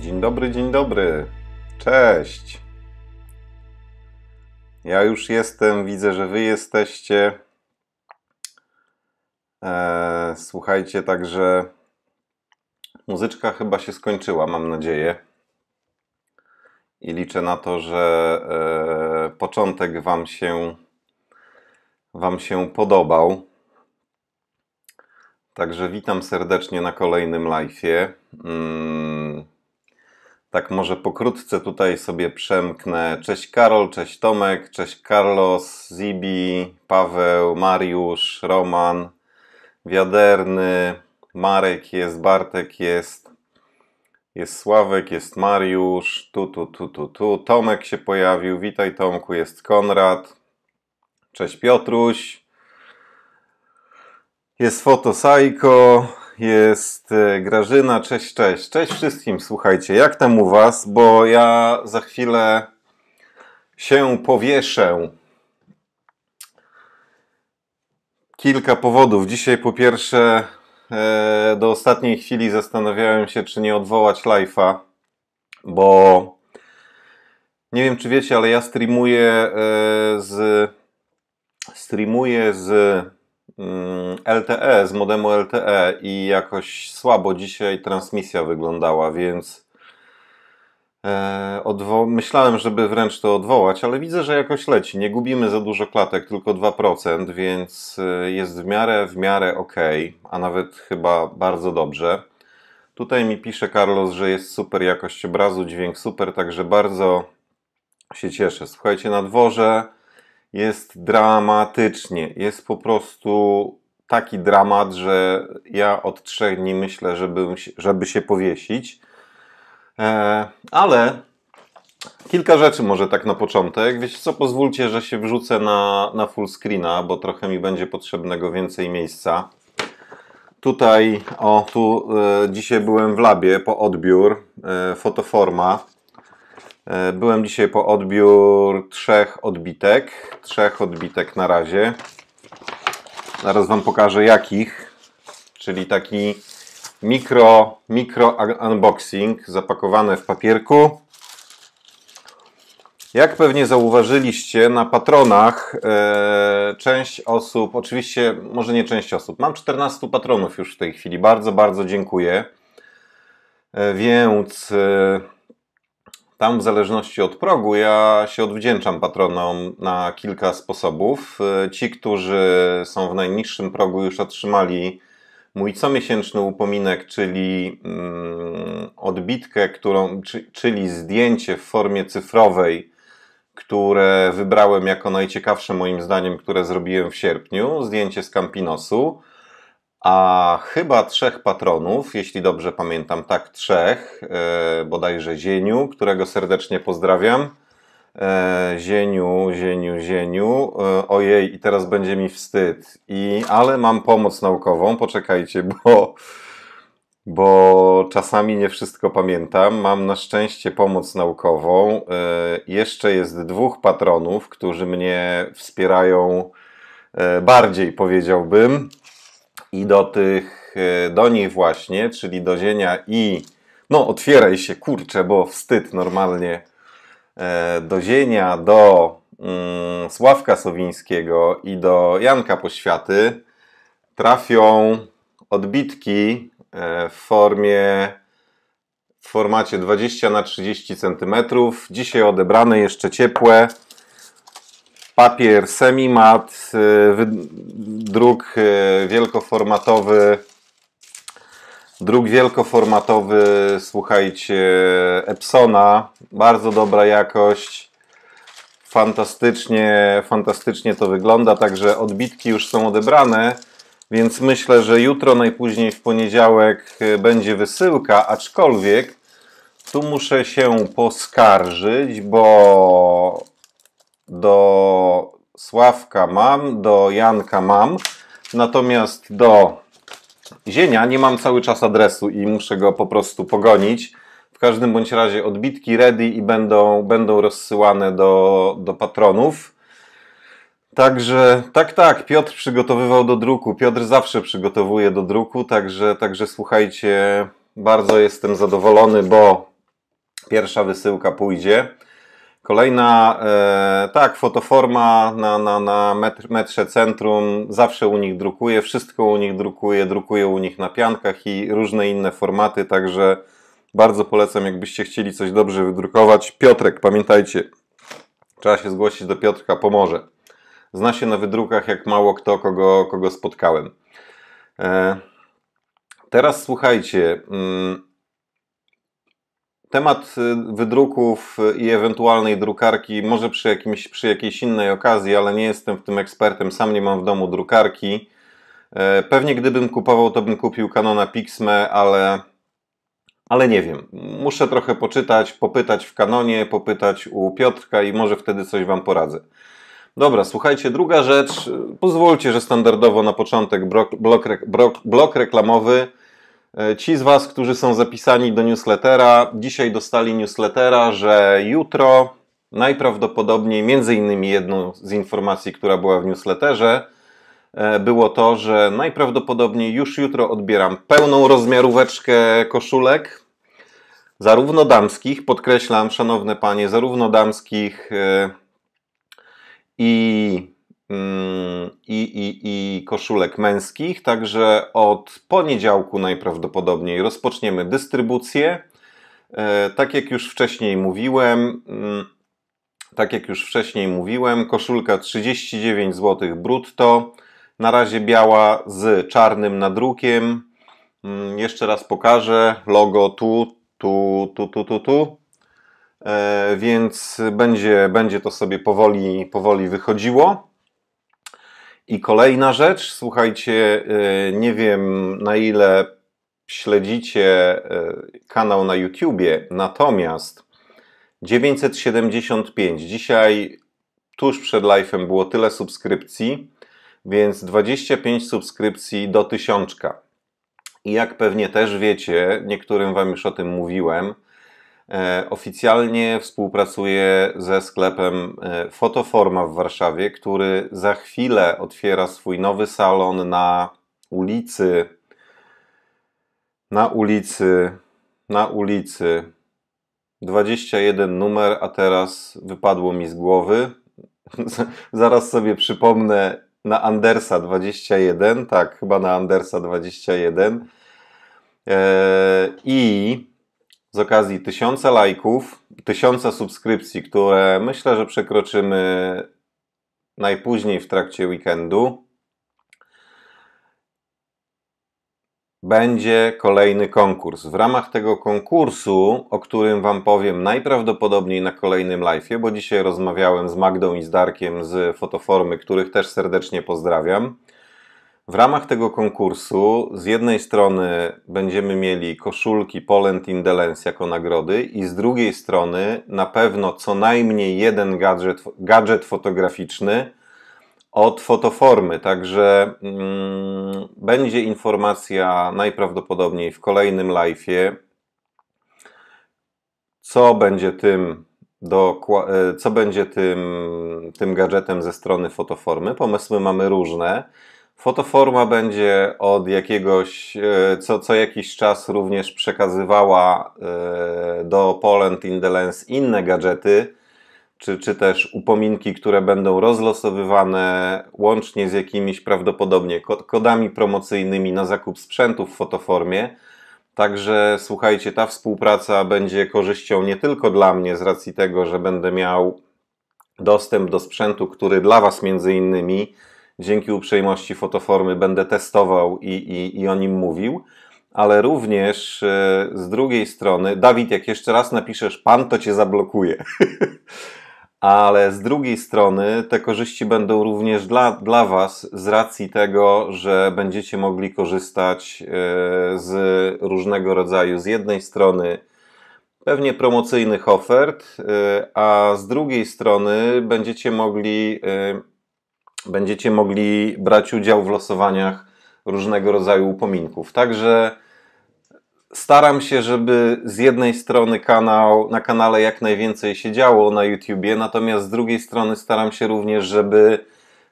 Dzień dobry, dzień dobry. Cześć. Ja już jestem, widzę, że wy jesteście. Eee, słuchajcie, także muzyczka chyba się skończyła, mam nadzieję. I liczę na to, że eee, początek wam się, wam się podobał. Także witam serdecznie na kolejnym live'ie. Mm. Tak może pokrótce tutaj sobie przemknę. Cześć Karol, cześć Tomek, cześć Carlos, Zibi, Paweł, Mariusz, Roman, Wiaderny, Marek jest, Bartek jest, jest Sławek, jest Mariusz, tu, tu, tu, tu, tu. Tomek się pojawił, witaj Tomku, jest Konrad, cześć Piotruś, jest Fotosajko, jest e, Grażyna. Cześć, cześć. Cześć wszystkim, słuchajcie. Jak tam u was? Bo ja za chwilę się powieszę. Kilka powodów. Dzisiaj po pierwsze e, do ostatniej chwili zastanawiałem się, czy nie odwołać live'a, bo nie wiem, czy wiecie, ale ja streamuję e, z streamuję z Mm, LTE, z modemu LTE i jakoś słabo dzisiaj transmisja wyglądała, więc e, odwo- myślałem, żeby wręcz to odwołać, ale widzę, że jakoś leci. Nie gubimy za dużo klatek, tylko 2%, więc e, jest w miarę, w miarę ok, a nawet chyba bardzo dobrze. Tutaj mi pisze Carlos, że jest super jakość obrazu, dźwięk super, także bardzo się cieszę. Słuchajcie, na dworze jest dramatycznie. Jest po prostu taki dramat, że ja od trzech dni myślę, żeby, żeby się powiesić. E, ale kilka rzeczy może tak na początek. Wiesz co, pozwólcie, że się wrzucę na, na full screena, bo trochę mi będzie potrzebnego więcej miejsca. Tutaj, o tu e, dzisiaj byłem w labie po odbiór, e, fotoforma. E, byłem dzisiaj po odbiór trzech odbitek. Trzech odbitek na razie. Zaraz Wam pokażę jakich. Czyli taki mikro, mikro unboxing zapakowane w papierku. Jak pewnie zauważyliście, na patronach e, część osób, oczywiście może nie część osób, mam 14 patronów już w tej chwili. Bardzo, bardzo dziękuję. E, więc. E, tam w zależności od progu ja się odwdzięczam patronom na kilka sposobów. E, ci, którzy są w najniższym progu już otrzymali mój comiesięczny upominek, czyli mm, odbitkę, którą, czyli zdjęcie w formie cyfrowej, które wybrałem jako najciekawsze moim zdaniem, które zrobiłem w sierpniu, zdjęcie z Campinosu a chyba trzech patronów, jeśli dobrze pamiętam, tak, trzech, e, bodajże Zieniu, którego serdecznie pozdrawiam. E, zieniu, Zieniu, Zieniu. E, ojej, i teraz będzie mi wstyd. I, ale mam pomoc naukową, poczekajcie, bo, bo czasami nie wszystko pamiętam. Mam na szczęście pomoc naukową. E, jeszcze jest dwóch patronów, którzy mnie wspierają e, bardziej, powiedziałbym. I do tych, e, do niej właśnie, czyli do zienia i no otwieraj się, kurczę, bo wstyd normalnie. E, do zienia, do mm, Sławka Sowińskiego i do Janka Poświaty trafią odbitki e, w formie w formacie 20 na 30 cm. Dzisiaj odebrane, jeszcze ciepłe papier semi-mat, y, druk y, wielkoformatowy, druk wielkoformatowy, słuchajcie, Epsona, bardzo dobra jakość, fantastycznie, fantastycznie to wygląda, także odbitki już są odebrane, więc myślę, że jutro, najpóźniej w poniedziałek y, będzie wysyłka, aczkolwiek tu muszę się poskarżyć, bo do Sławka mam, do Janka mam, natomiast do Zienia nie mam cały czas adresu i muszę go po prostu pogonić. W każdym bądź razie odbitki ready i będą, będą rozsyłane do, do patronów. Także tak, tak, Piotr przygotowywał do druku. Piotr zawsze przygotowuje do druku, także, także słuchajcie, bardzo jestem zadowolony, bo pierwsza wysyłka pójdzie. Kolejna, e, tak, fotoforma na, na, na metr, metrze centrum, zawsze u nich drukuje, wszystko u nich drukuje, drukuje u nich na piankach i różne inne formaty, także bardzo polecam, jakbyście chcieli coś dobrze wydrukować. Piotrek, pamiętajcie, trzeba się zgłosić do Piotrka, pomoże. Zna się na wydrukach jak mało kto, kogo, kogo spotkałem. E, teraz słuchajcie... Mm, Temat y, wydruków y, i ewentualnej drukarki może przy, jakimś, przy jakiejś innej okazji, ale nie jestem w tym ekspertem, sam nie mam w domu drukarki. E, pewnie gdybym kupował, to bym kupił Canona Pixme, ale, ale nie wiem. Muszę trochę poczytać, popytać w Canonie, popytać u Piotrka i może wtedy coś Wam poradzę. Dobra, słuchajcie, druga rzecz. Pozwólcie, że standardowo na początek blok, blok, blok reklamowy. E, ci z Was, którzy są zapisani do newslettera, dzisiaj dostali newslettera, że jutro najprawdopodobniej, między innymi jedną z informacji, która była w newsletterze, e, było to, że najprawdopodobniej już jutro odbieram pełną rozmiaróweczkę koszulek, zarówno damskich, podkreślam, szanowne panie, zarówno damskich e, i i, i, i koszulek męskich. Także od poniedziałku najprawdopodobniej rozpoczniemy dystrybucję. E, tak jak już wcześniej mówiłem, mm, tak jak już wcześniej mówiłem, koszulka 39 zł brutto. Na razie biała z czarnym nadrukiem. Mm, jeszcze raz pokażę logo tu, tu, tu, tu, tu, tu. E, więc będzie, będzie to sobie powoli, powoli wychodziło. I kolejna rzecz, słuchajcie, y, nie wiem na ile śledzicie y, kanał na YouTubie, natomiast 975. Dzisiaj tuż przed live'em było tyle subskrypcji, więc 25 subskrypcji do tysiączka. I jak pewnie też wiecie, niektórym Wam już o tym mówiłem, E, oficjalnie współpracuję ze sklepem e, Fotoforma w Warszawie, który za chwilę otwiera swój nowy salon na ulicy. Na ulicy. Na ulicy. 21 numer, a teraz wypadło mi z głowy. Zaraz sobie przypomnę na Andersa 21, tak, chyba na Andersa 21. Eee, I z okazji tysiąca lajków, tysiąca subskrypcji, które myślę, że przekroczymy najpóźniej w trakcie weekendu, będzie kolejny konkurs. W ramach tego konkursu, o którym Wam powiem najprawdopodobniej na kolejnym live'ie, bo dzisiaj rozmawiałem z Magdą i z Darkiem z Fotoformy, których też serdecznie pozdrawiam. W ramach tego konkursu z jednej strony będziemy mieli koszulki Polent Indelens jako nagrody i z drugiej strony na pewno co najmniej jeden gadżet, gadżet fotograficzny od fotoformy. Także mm, będzie informacja najprawdopodobniej w kolejnym live'ie, co będzie tym do, e, co będzie tym, tym gadżetem ze strony fotoformy. Pomysły mamy różne. Fotoforma będzie od jakiegoś, e, co, co jakiś czas również przekazywała e, do Poland in the Lens inne gadżety, czy, czy też upominki, które będą rozlosowywane łącznie z jakimiś prawdopodobnie kodami promocyjnymi na zakup sprzętu w fotoformie. Także słuchajcie, ta współpraca będzie korzyścią nie tylko dla mnie z racji tego, że będę miał dostęp do sprzętu, który dla Was między innymi dzięki uprzejmości fotoformy będę testował i, i, i o nim mówił, ale również e, z drugiej strony, Dawid, jak jeszcze raz napiszesz pan, to cię zablokuje. ale z drugiej strony te korzyści będą również dla, dla Was z racji tego, że będziecie mogli korzystać e, z różnego rodzaju, z jednej strony pewnie promocyjnych ofert, e, a z drugiej strony będziecie mogli e, będziecie mogli brać udział w losowaniach różnego rodzaju upominków. Także staram się, żeby z jednej strony kanał, na kanale jak najwięcej się działo na YouTubie, natomiast z drugiej strony staram się również, żeby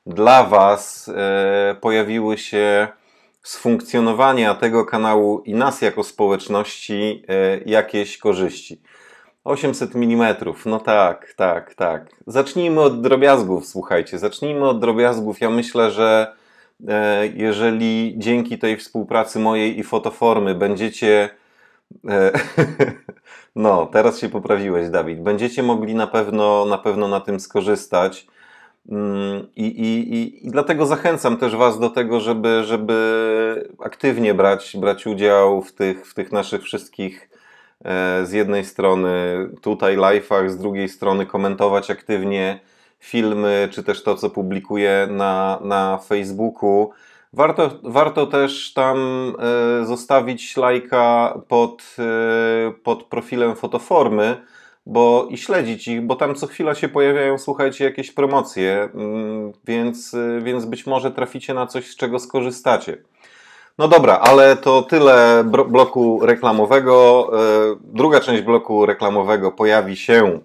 dla Was e, pojawiły się z funkcjonowania tego kanału i nas jako społeczności e, jakieś korzyści. 800 mm, no tak, tak, tak. Zacznijmy od drobiazgów, słuchajcie, zacznijmy od drobiazgów. Ja myślę, że e, jeżeli dzięki tej współpracy mojej i fotoformy będziecie. E, no, teraz się poprawiłeś, Dawid. Będziecie mogli na pewno na, pewno na tym skorzystać. Mm, I, i, i, I, dlatego zachęcam też Was do tego, żeby, żeby aktywnie brać, brać udział w tych, w tych naszych wszystkich E, z jednej strony tutaj live'ach, z drugiej strony komentować aktywnie filmy, czy też to, co publikuję na, na Facebooku. Warto, warto też tam e, zostawić lajka pod, e, pod profilem fotoformy, bo i śledzić ich, bo tam co chwila się pojawiają, słuchajcie, jakieś promocje, mm, więc, więc być może traficie na coś, z czego skorzystacie. No dobra, ale to tyle bloku reklamowego. E, druga część bloku reklamowego pojawi się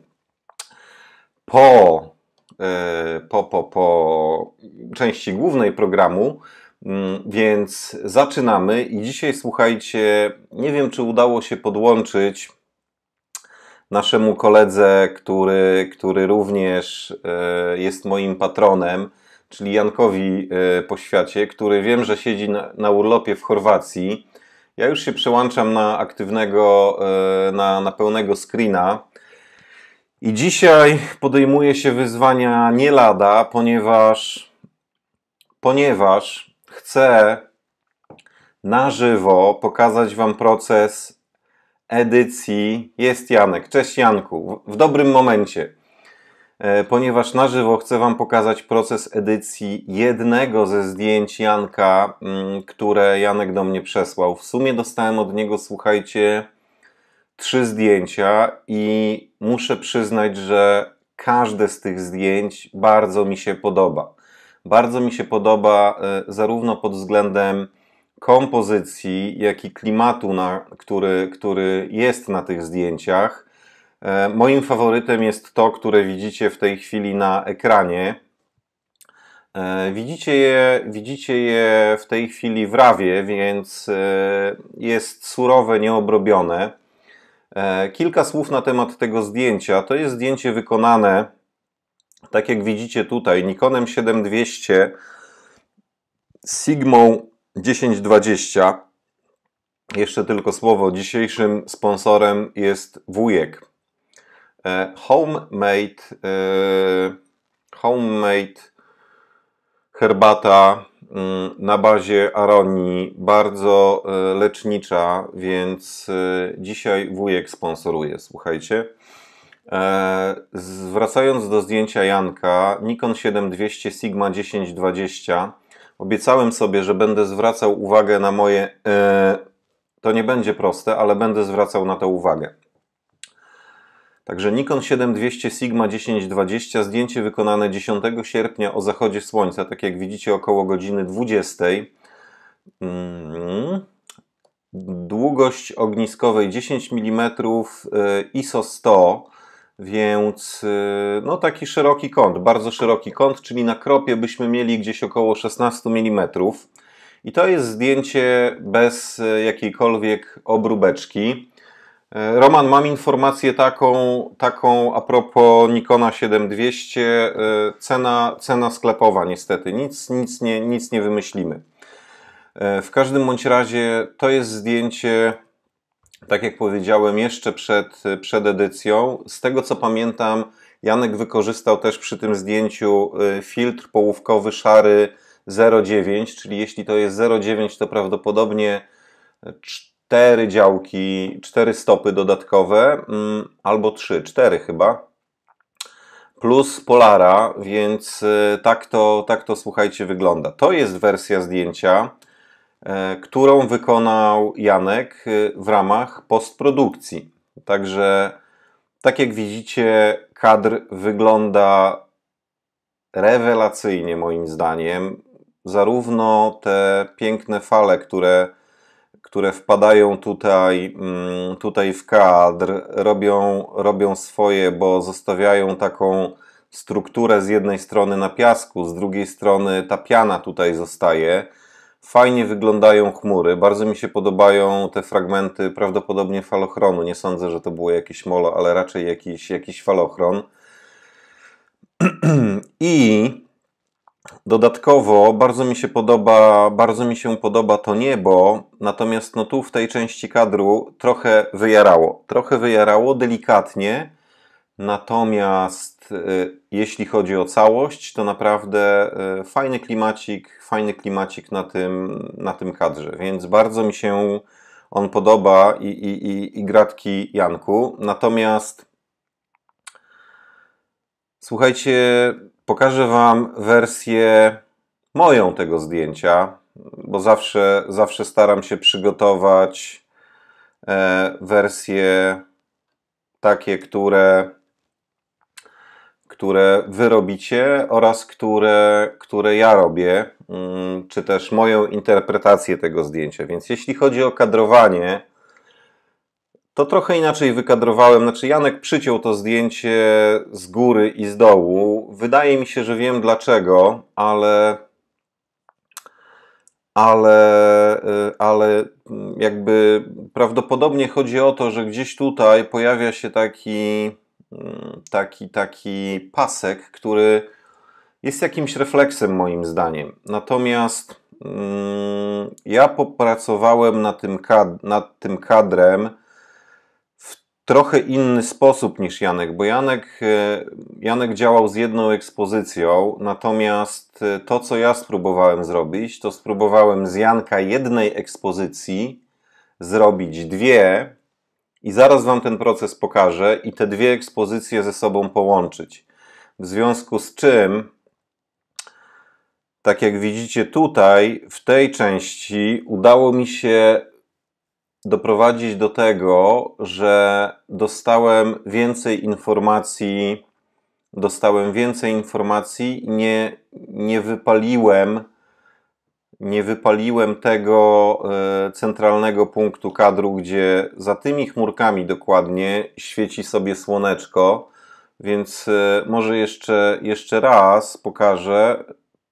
po, e, po, po, po części głównej programu. Mm, więc zaczynamy i dzisiaj słuchajcie, nie wiem czy udało się podłączyć naszemu koledze, który, który również e, jest moim patronem czyli Jankowi e, po świecie, który wiem, że siedzi na, na urlopie w Chorwacji. Ja już się przełączam na aktywnego, e, na, na pełnego screena. I dzisiaj podejmuje się wyzwania nie lada, ponieważ, ponieważ chcę na żywo pokazać Wam proces edycji Jest Janek. Cześć Janku, w dobrym momencie. E, ponieważ na żywo chcę Wam pokazać proces edycji jednego ze zdjęć Janka, mm, które Janek do mnie przesłał. W sumie dostałem od niego, słuchajcie, trzy zdjęcia i muszę przyznać, że każde z tych zdjęć bardzo mi się podoba. Bardzo mi się podoba e, zarówno pod względem kompozycji, jak i klimatu, na, który, który jest na tych zdjęciach. E, moim faworytem jest to, które widzicie w tej chwili na ekranie. E, widzicie je, widzicie je w tej chwili w rawie, więc e, jest surowe, nieobrobione. Kilka słów na temat tego zdjęcia. To jest zdjęcie wykonane, tak jak widzicie tutaj, Nikonem 7200 z Sigmą 1020. Jeszcze tylko słowo. Dzisiejszym sponsorem jest Wujek. E, homemade, e, homemade herbata mm, na bazie aronii, bardzo e, lecznicza, więc dzisiaj wujek sponsoruje, słuchajcie. Zwracając do zdjęcia Janka, Nikon 7200 Sigma 1020, obiecałem sobie, że będę zwracał uwagę na moje. To nie będzie proste, ale będę zwracał na to uwagę. Także Nikon 7200 Sigma 1020, zdjęcie wykonane 10 sierpnia o zachodzie słońca, tak jak widzicie około godziny 20. Mm. Długość ogniskowej 10 mm ISO 100, więc y, no taki szeroki kąt, bardzo szeroki kąt, czyli na kropie byśmy mieli gdzieś około 16 mm. I to jest zdjęcie bez y, jakiejkolwiek obróbeczki. E, Roman, mam informację taką, taką a propos Nikona 7200. E, cena, cena sklepowa, niestety. Nic, nic, nie, nic nie wymyślimy. E, w każdym bądź razie to jest zdjęcie, tak jak powiedziałem, jeszcze przed, przed edycją. Z tego co pamiętam, Janek wykorzystał też przy tym zdjęciu filtr połówkowy szary 0,9, czyli jeśli to jest 0,9, to prawdopodobnie cztery działki, cztery stopy dodatkowe, mm, albo trzy, cztery chyba, plus Polara, więc y, tak to, tak to słuchajcie wygląda. To jest wersja zdjęcia, e, którą wykonał Janek y, w ramach postprodukcji. Także tak jak widzicie, kadr wygląda rewelacyjnie moim zdaniem. Zarówno te piękne fale, które które wpadają tutaj, mm, tutaj w kadr, robią, robią swoje, bo zostawiają taką strukturę z jednej strony na piasku, z drugiej strony ta piana tutaj zostaje. Fajnie wyglądają chmury, bardzo mi się podobają te fragmenty prawdopodobnie falochronu. Nie sądzę, że to było jakieś molo, ale raczej jakiś, jakiś falochron. I Dodatkowo bardzo mi się podoba, bardzo mi się podoba to niebo, natomiast no tu w tej części kadru trochę wyjarało. Trochę wyjarało delikatnie, natomiast y, jeśli chodzi o całość, to naprawdę y, fajny klimacik, fajny klimacik na tym, na tym kadrze, więc bardzo mi się on podoba i, i, i, i gratki Janku. Natomiast słuchajcie, Pokażę Wam wersję moją tego zdjęcia, bo zawsze, zawsze staram się przygotować e, wersje takie, które, które Wy robicie oraz które, które ja robię, mm, czy też moją interpretację tego zdjęcia. Więc jeśli chodzi o kadrowanie, to trochę inaczej wykadrowałem. Znaczy, Janek przyciął to zdjęcie z góry i z dołu. Wydaje mi się, że wiem dlaczego, ale. Ale, y, ale mm, jakby prawdopodobnie chodzi o to, że gdzieś tutaj pojawia się taki, mm, taki, taki pasek, który jest jakimś refleksem moim zdaniem. Natomiast mm, ja popracowałem nad tym, kad nad tym kadrem trochę inny sposób niż Janek, bo Janek, e, Janek działał z jedną ekspozycją, natomiast e, to, co ja spróbowałem zrobić, to spróbowałem z Janka jednej ekspozycji zrobić dwie i zaraz Wam ten proces pokażę i te dwie ekspozycje ze sobą połączyć. W związku z czym, tak jak widzicie tutaj, w tej części udało mi się doprowadzić do tego, że dostałem więcej informacji, dostałem więcej informacji, nie, nie wypaliłem nie wypaliłem tego e, centralnego punktu kadru, gdzie za tymi chmurkami dokładnie świeci sobie słoneczko, więc e, może jeszcze, jeszcze raz pokażę.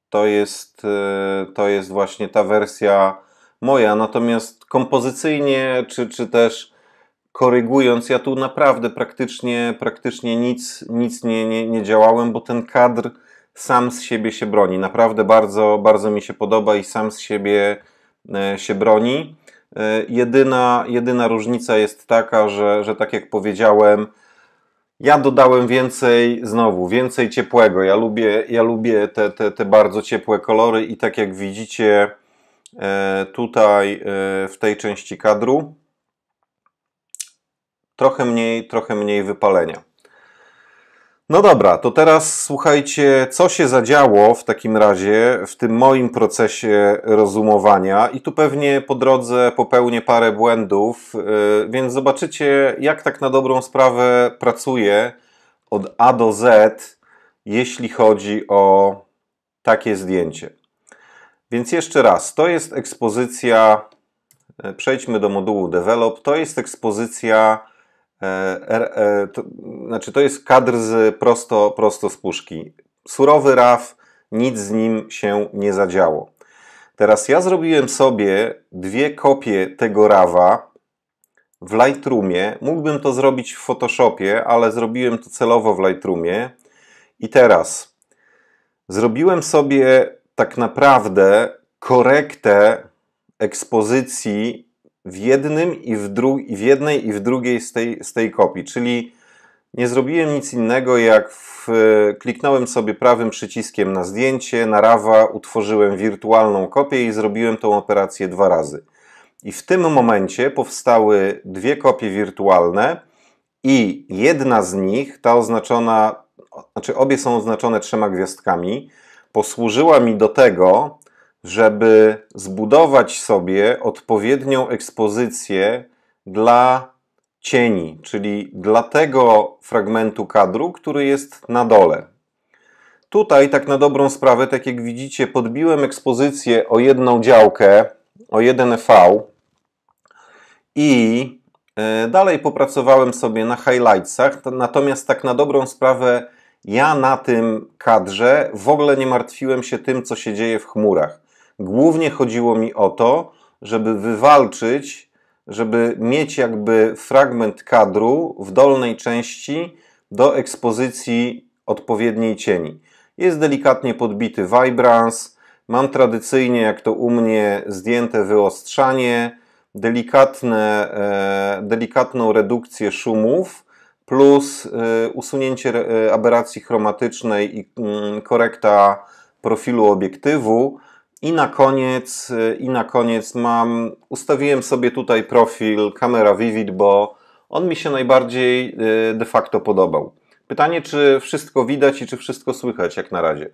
To jest, e, to jest właśnie ta wersja moja. Natomiast kompozycyjnie, czy, czy też korygując, ja tu naprawdę praktycznie, praktycznie nic, nic nie, nie, nie działałem, bo ten kadr sam z siebie się broni. Naprawdę bardzo, bardzo mi się podoba i sam z siebie e, się broni. E, jedyna, jedyna różnica jest taka, że, że tak jak powiedziałem, ja dodałem więcej, znowu, więcej ciepłego. Ja lubię, ja lubię te, te, te bardzo ciepłe kolory i tak jak widzicie, E, tutaj e, w tej części kadru trochę mniej, trochę mniej wypalenia. No dobra, to teraz słuchajcie, co się zadziało w takim razie w tym moim procesie rozumowania, i tu pewnie po drodze popełnię parę błędów, e, więc zobaczycie, jak tak na dobrą sprawę pracuję od A do Z, jeśli chodzi o takie zdjęcie. Więc jeszcze raz, to jest ekspozycja, e, przejdźmy do modułu Develop, to jest ekspozycja, e, e, to, znaczy to jest kadr z prosto, prosto z puszki. Surowy RAW, nic z nim się nie zadziało. Teraz ja zrobiłem sobie dwie kopie tego rawa w Lightroomie. Mógłbym to zrobić w Photoshopie, ale zrobiłem to celowo w Lightroomie. I teraz zrobiłem sobie tak naprawdę korektę ekspozycji w jednym i w, dru- w jednej i w drugiej z tej, z tej kopii. Czyli nie zrobiłem nic innego, jak w, kliknąłem sobie prawym przyciskiem na zdjęcie, na rawa, utworzyłem wirtualną kopię i zrobiłem tą operację dwa razy. I w tym momencie powstały dwie kopie wirtualne i jedna z nich, ta oznaczona, znaczy obie są oznaczone trzema gwiazdkami, posłużyła mi do tego, żeby zbudować sobie odpowiednią ekspozycję dla cieni, czyli dla tego fragmentu kadru, który jest na dole. Tutaj, tak na dobrą sprawę, tak jak widzicie, podbiłem ekspozycję o jedną działkę, o jeden V i e, dalej popracowałem sobie na highlightsach, natomiast tak na dobrą sprawę ja na tym kadrze w ogóle nie martwiłem się tym, co się dzieje w chmurach. Głównie chodziło mi o to, żeby wywalczyć, żeby mieć jakby fragment kadru w dolnej części do ekspozycji odpowiedniej cieni. Jest delikatnie podbity vibrance, mam tradycyjnie, jak to u mnie, zdjęte wyostrzanie, delikatne, e, delikatną redukcję szumów, plus y, usunięcie y, aberracji chromatycznej i mm, korekta profilu obiektywu. I na koniec, y, i na koniec mam, ustawiłem sobie tutaj profil Camera Vivid, bo on mi się najbardziej de facto podobał. Pytanie, czy wszystko widać i czy wszystko słychać jak na razie.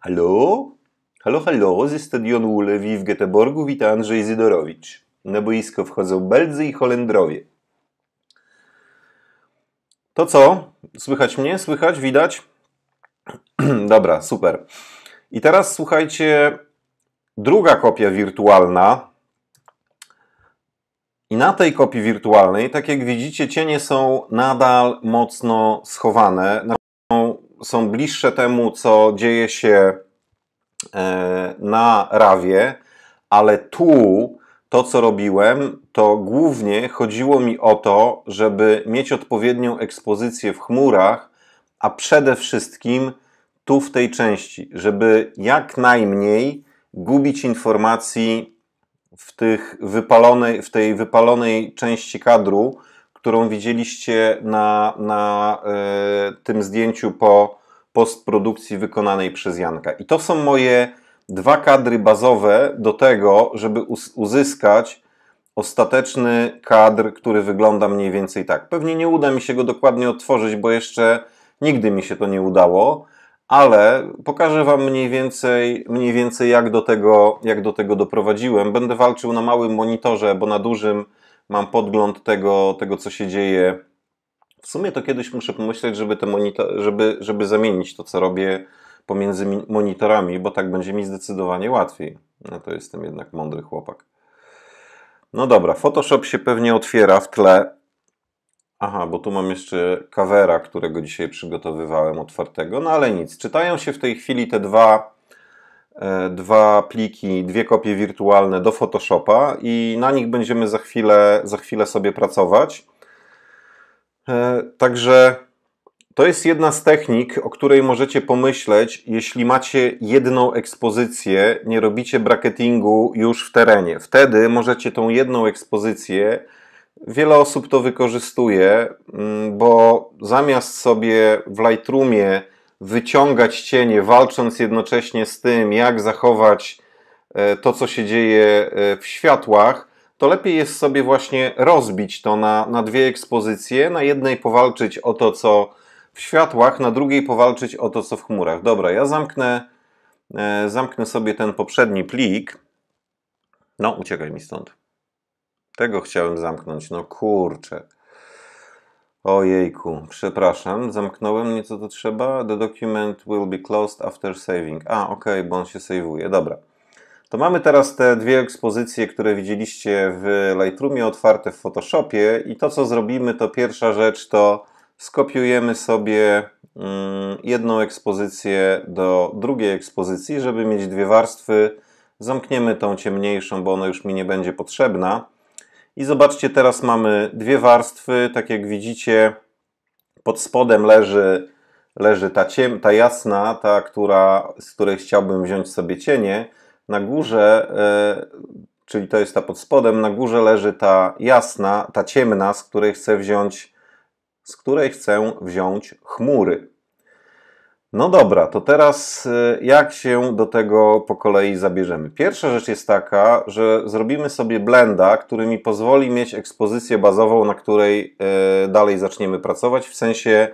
Halo? Halo, halo, ze stadionu Lewi w Göteborgu, witam Andrzej Zydorowicz. Na boisko wchodzą Belzy i Holendrowie. To co? Słychać mnie? Słychać? Widać? Dobra, super. I teraz słuchajcie, druga kopia wirtualna. I na tej kopii wirtualnej, tak jak widzicie, cienie są nadal mocno schowane. Są bliższe temu, co dzieje się e, na rawie, ale tu to, co robiłem, to głównie chodziło mi o to, żeby mieć odpowiednią ekspozycję w chmurach, a przede wszystkim tu w tej części, żeby jak najmniej gubić informacji w, tych wypalonej, w tej wypalonej części kadru, którą widzieliście na, na y, tym zdjęciu po postprodukcji wykonanej przez Janka. I to są moje dwa kadry bazowe do tego, żeby uzyskać ostateczny kadr, który wygląda mniej więcej tak. Pewnie nie uda mi się go dokładnie otworzyć, bo jeszcze nigdy mi się to nie udało, ale pokażę Wam mniej więcej, mniej więcej jak, do tego, jak do tego doprowadziłem. Będę walczył na małym monitorze, bo na dużym mam podgląd tego, tego co się dzieje. W sumie to kiedyś muszę pomyśleć, żeby, te monitor, żeby, żeby zamienić to, co robię pomiędzy monitorami, bo tak będzie mi zdecydowanie łatwiej. No to jestem jednak mądry chłopak. No dobra, Photoshop się pewnie otwiera w tle. Aha, bo tu mam jeszcze kawera, którego dzisiaj przygotowywałem otwartego, no ale nic. Czytają się w tej chwili te dwa, e, dwa pliki, dwie kopie wirtualne do Photoshopa i na nich będziemy za chwilę, za chwilę sobie pracować. E, także to jest jedna z technik, o której możecie pomyśleć, jeśli macie jedną ekspozycję, nie robicie bracketingu już w terenie. Wtedy możecie tą jedną ekspozycję, wiele osób to wykorzystuje, mm, bo zamiast sobie w Lightroomie wyciągać cienie, walcząc jednocześnie z tym, jak zachować e, to, co się dzieje e, w światłach, to lepiej jest sobie właśnie rozbić to na, na dwie ekspozycje, na jednej powalczyć o to, co w światłach, na drugiej powalczyć o to, co w chmurach. Dobra, ja zamknę, e, zamknę sobie ten poprzedni plik. No, uciekaj mi stąd. Tego chciałem zamknąć, no kurczę. Ojejku, przepraszam, zamknąłem nieco to trzeba. The document will be closed after saving. A, ok, bo on się saveuje, dobra. To mamy teraz te dwie ekspozycje, które widzieliście w Lightroomie, otwarte w Photoshopie i to, co zrobimy, to pierwsza rzecz to skopiujemy sobie mm, jedną ekspozycję do drugiej ekspozycji, żeby mieć dwie warstwy. Zamkniemy tą ciemniejszą, bo ona już mi nie będzie potrzebna. I zobaczcie, teraz mamy dwie warstwy. Tak jak widzicie, pod spodem leży, leży ta, ciem, ta jasna, ta, która, z której chciałbym wziąć sobie cienie. Na górze, e, czyli to jest ta pod spodem, na górze leży ta jasna, ta ciemna, z której chcę wziąć z której chcę wziąć chmury. No dobra, to teraz y, jak się do tego po kolei zabierzemy? Pierwsza rzecz jest taka, że zrobimy sobie blenda, który mi pozwoli mieć ekspozycję bazową, na której y, dalej zaczniemy pracować, w sensie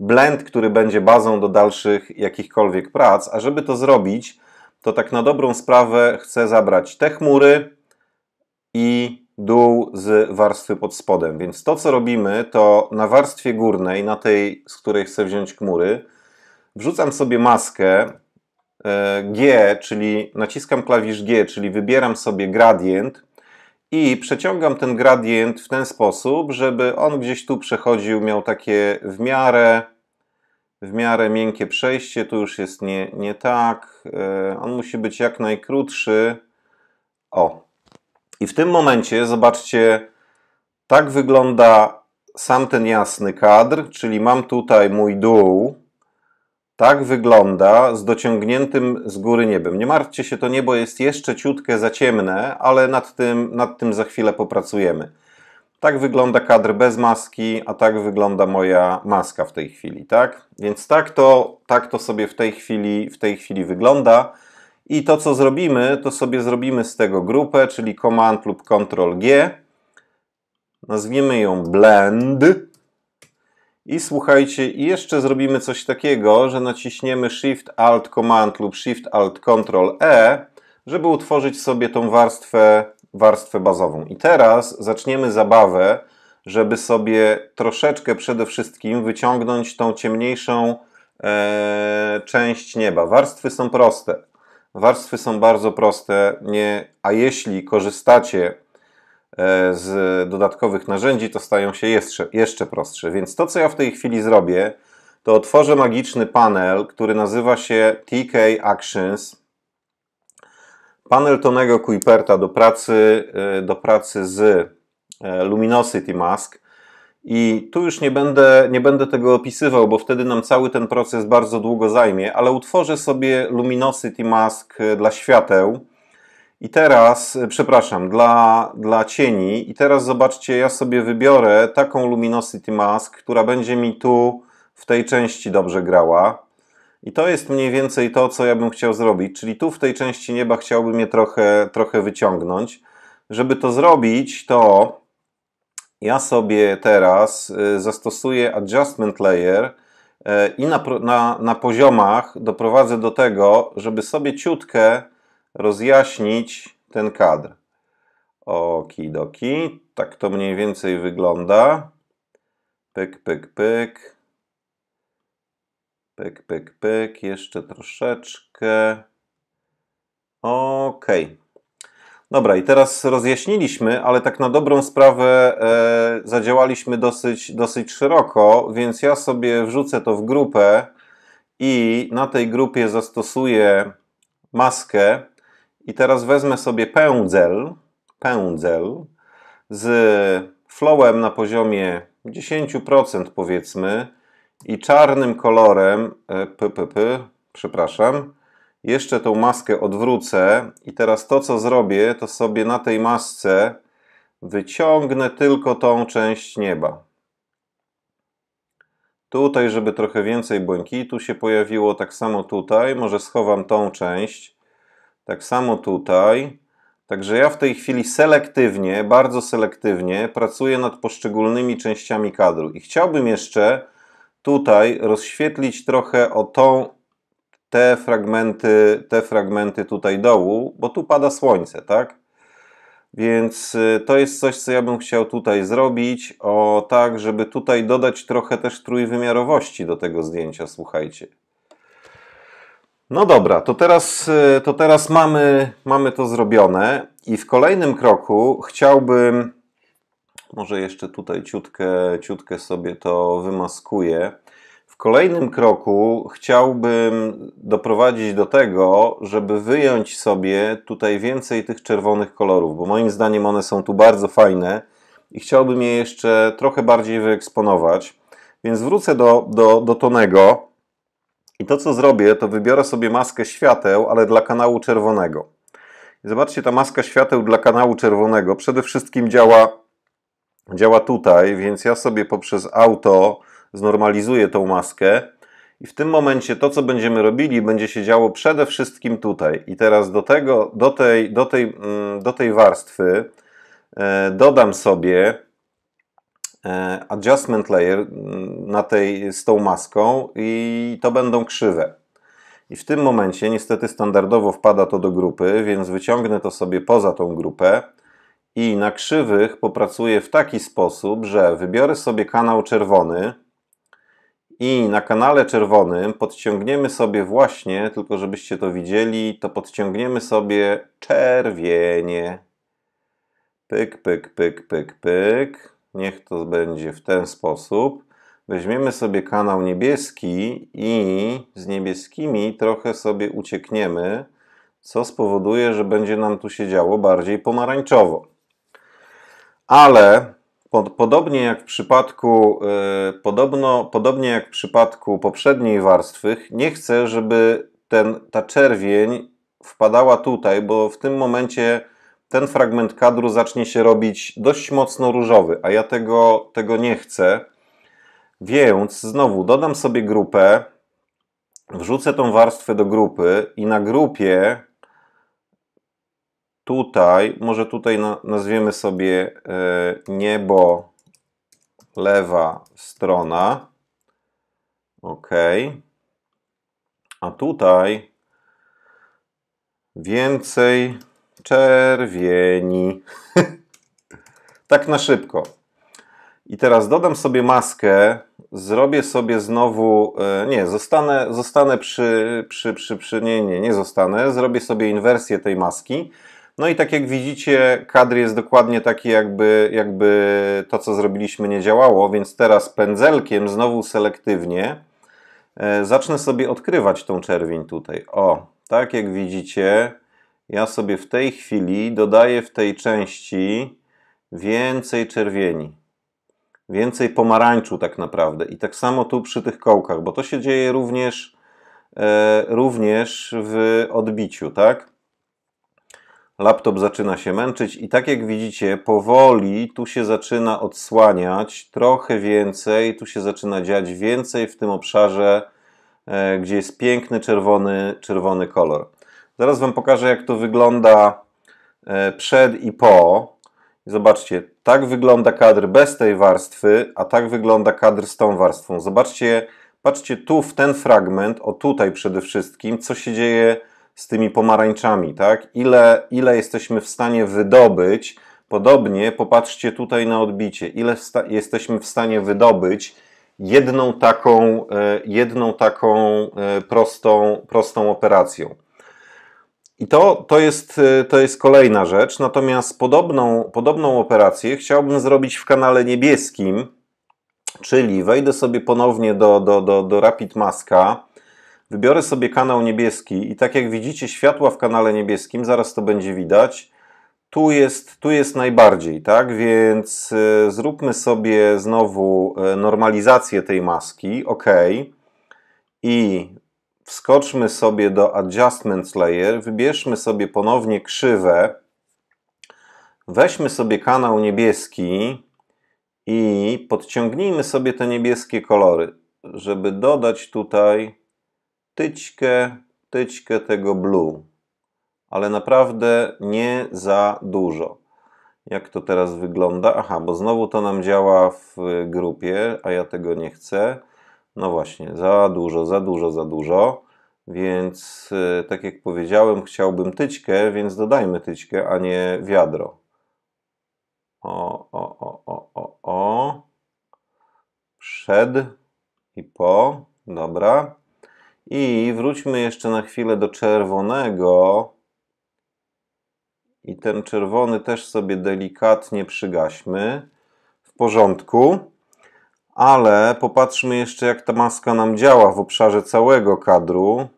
blend, który będzie bazą do dalszych jakichkolwiek prac. A żeby to zrobić, to tak na dobrą sprawę chcę zabrać te chmury i dół z warstwy pod spodem. Więc to, co robimy, to na warstwie górnej, na tej, z której chcę wziąć chmury, wrzucam sobie maskę e, G, czyli naciskam klawisz G, czyli wybieram sobie gradient i przeciągam ten gradient w ten sposób, żeby on gdzieś tu przechodził, miał takie w miarę, w miarę miękkie przejście. Tu już jest nie, nie tak. E, on musi być jak najkrótszy. O, i w tym momencie, zobaczcie, tak wygląda sam ten jasny kadr, czyli mam tutaj mój dół, tak wygląda z dociągniętym z góry niebem. Nie martwcie się, to niebo jest jeszcze ciutkę za ciemne, ale nad tym, nad tym za chwilę popracujemy. Tak wygląda kadr bez maski, a tak wygląda moja maska w tej chwili, tak? Więc tak to, tak to sobie w tej chwili, w tej chwili wygląda. I to, co zrobimy, to sobie zrobimy z tego grupę, czyli Command lub Ctrl G. Nazwiemy ją Blend. I słuchajcie, jeszcze zrobimy coś takiego, że naciśniemy Shift Alt Command lub Shift Alt Ctrl E, żeby utworzyć sobie tą warstwę, warstwę bazową. I teraz zaczniemy zabawę, żeby sobie troszeczkę przede wszystkim wyciągnąć tą ciemniejszą e, część nieba. Warstwy są proste Warstwy są bardzo proste, nie, a jeśli korzystacie e, z dodatkowych narzędzi, to stają się jeszcze, jeszcze prostsze. Więc to, co ja w tej chwili zrobię, to otworzę magiczny panel, który nazywa się TK Actions. Panel Tonego Kuiperta do pracy, e, do pracy z e, Luminosity Mask. I tu już nie będę, nie będę tego opisywał, bo wtedy nam cały ten proces bardzo długo zajmie, ale utworzę sobie luminosity mask e, dla świateł. I teraz, e, przepraszam, dla, dla cieni. I teraz zobaczcie, ja sobie wybiorę taką luminosity mask, która będzie mi tu w tej części dobrze grała. I to jest mniej więcej to, co ja bym chciał zrobić, czyli tu w tej części nieba chciałbym je trochę, trochę wyciągnąć. Żeby to zrobić, to ja sobie teraz y, zastosuję adjustment layer e, i na, na, na poziomach doprowadzę do tego, żeby sobie ciutkę rozjaśnić ten kadr. doki, tak to mniej więcej wygląda. Pyk, pyk, pyk. Pyk, pyk, pyk. Jeszcze troszeczkę. Ok, Dobra, i teraz rozjaśniliśmy, ale tak na dobrą sprawę e, zadziałaliśmy dosyć, dosyć szeroko, więc ja sobie wrzucę to w grupę i na tej grupie zastosuję maskę. I teraz wezmę sobie pędzel, pędzel z flowem na poziomie 10% powiedzmy i czarnym kolorem, e, p, p, p, przepraszam, jeszcze tą maskę odwrócę i teraz to, co zrobię, to sobie na tej masce wyciągnę tylko tą część nieba. Tutaj, żeby trochę więcej błękitu się pojawiło, tak samo tutaj. Może schowam tą część. Tak samo tutaj. Także ja w tej chwili selektywnie, bardzo selektywnie pracuję nad poszczególnymi częściami kadru. I chciałbym jeszcze tutaj rozświetlić trochę o tą te fragmenty, te fragmenty tutaj dołu, bo tu pada słońce, tak? Więc y, to jest coś, co ja bym chciał tutaj zrobić, o tak, żeby tutaj dodać trochę też trójwymiarowości do tego zdjęcia, słuchajcie. No dobra, to teraz, y, to teraz mamy, mamy to zrobione i w kolejnym kroku chciałbym, może jeszcze tutaj ciutkę, ciutkę sobie to wymaskuję, kolejnym kroku chciałbym doprowadzić do tego, żeby wyjąć sobie tutaj więcej tych czerwonych kolorów, bo moim zdaniem one są tu bardzo fajne i chciałbym je jeszcze trochę bardziej wyeksponować. Więc wrócę do, do, do tonego i to co zrobię, to wybiorę sobie maskę świateł, ale dla kanału czerwonego. zobaczcie, ta maska świateł dla kanału czerwonego przede wszystkim działa, działa tutaj, więc ja sobie poprzez auto znormalizuje tą maskę. I w tym momencie to, co będziemy robili, będzie się działo przede wszystkim tutaj. I teraz do, tego, do, tej, do, tej, mm, do tej warstwy e, dodam sobie e, adjustment layer mm, na tej, z tą maską i to będą krzywe. I w tym momencie niestety standardowo wpada to do grupy, więc wyciągnę to sobie poza tą grupę i na krzywych popracuję w taki sposób, że wybiorę sobie kanał czerwony, i na kanale czerwonym podciągniemy sobie właśnie, tylko żebyście to widzieli, to podciągniemy sobie czerwienie. Pyk, pyk, pyk, pyk, pyk. Niech to będzie w ten sposób. Weźmiemy sobie kanał niebieski i z niebieskimi trochę sobie uciekniemy, co spowoduje, że będzie nam tu się działo bardziej pomarańczowo. Ale podobnie jak w przypadku, y, podobno, podobnie jak w przypadku poprzedniej warstwy, nie chcę, żeby ten, ta czerwień wpadała tutaj, bo w tym momencie ten fragment kadru zacznie się robić dość mocno różowy, a ja tego, tego nie chcę. Więc znowu dodam sobie grupę, wrzucę tą warstwę do grupy i na grupie tutaj, może tutaj nazwiemy sobie e, niebo lewa strona. OK. A tutaj więcej czerwieni. tak na szybko. I teraz dodam sobie maskę, zrobię sobie znowu, e, nie, zostanę, zostanę przy, przy, przy, przy, nie, nie, nie zostanę, zrobię sobie inwersję tej maski no i tak jak widzicie, kadr jest dokładnie taki, jakby, jakby to, co zrobiliśmy, nie działało, więc teraz pędzelkiem znowu selektywnie e, zacznę sobie odkrywać tą czerwień tutaj. O, tak jak widzicie, ja sobie w tej chwili dodaję w tej części więcej czerwieni. Więcej pomarańczu tak naprawdę. I tak samo tu przy tych kołkach, bo to się dzieje również, e, również w odbiciu, tak? laptop zaczyna się męczyć i tak jak widzicie, powoli tu się zaczyna odsłaniać trochę więcej, tu się zaczyna dziać więcej w tym obszarze, e, gdzie jest piękny czerwony, czerwony kolor. Zaraz Wam pokażę, jak to wygląda e, przed i po. Zobaczcie, tak wygląda kadr bez tej warstwy, a tak wygląda kadr z tą warstwą. Zobaczcie, patrzcie tu w ten fragment, o tutaj przede wszystkim, co się dzieje z tymi pomarańczami, tak? Ile, ile jesteśmy w stanie wydobyć. Podobnie popatrzcie tutaj na odbicie. Ile wsta- jesteśmy w stanie wydobyć jedną taką, e, jedną taką e, prostą, prostą operacją. I to, to, jest, e, to jest kolejna rzecz. Natomiast podobną, podobną operację chciałbym zrobić w kanale niebieskim, czyli wejdę sobie ponownie do, do, do, do Rapid Maska Wybiorę sobie kanał niebieski i tak jak widzicie światła w kanale niebieskim, zaraz to będzie widać, tu jest, tu jest najbardziej, tak? Więc e, zróbmy sobie znowu e, normalizację tej maski, ok. I wskoczmy sobie do Adjustment Layer, wybierzmy sobie ponownie krzywę, weźmy sobie kanał niebieski i podciągnijmy sobie te niebieskie kolory, żeby dodać tutaj tyczkę, tyczkę tego blue, ale naprawdę nie za dużo. Jak to teraz wygląda? Aha, bo znowu to nam działa w grupie, a ja tego nie chcę. No właśnie, za dużo, za dużo, za dużo. Więc y, tak jak powiedziałem, chciałbym tyczkę, więc dodajmy tyczkę, a nie wiadro. O, o, o, o, o, o. Przed i po. Dobra. I wróćmy jeszcze na chwilę do czerwonego. I ten czerwony też sobie delikatnie przygaśmy. W porządku. Ale popatrzmy jeszcze, jak ta maska nam działa w obszarze całego kadru.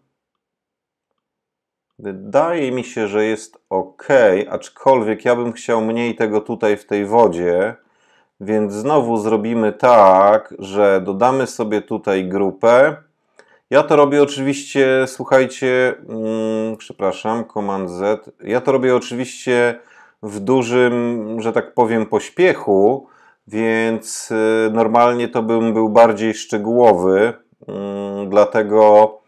Wydaje mi się, że jest ok, aczkolwiek ja bym chciał mniej tego tutaj w tej wodzie. Więc znowu zrobimy tak, że dodamy sobie tutaj grupę ja to robię oczywiście, słuchajcie, mm, przepraszam, Command Z. Ja to robię oczywiście w dużym, że tak powiem, pośpiechu, więc y, normalnie to bym był bardziej szczegółowy, mm, dlatego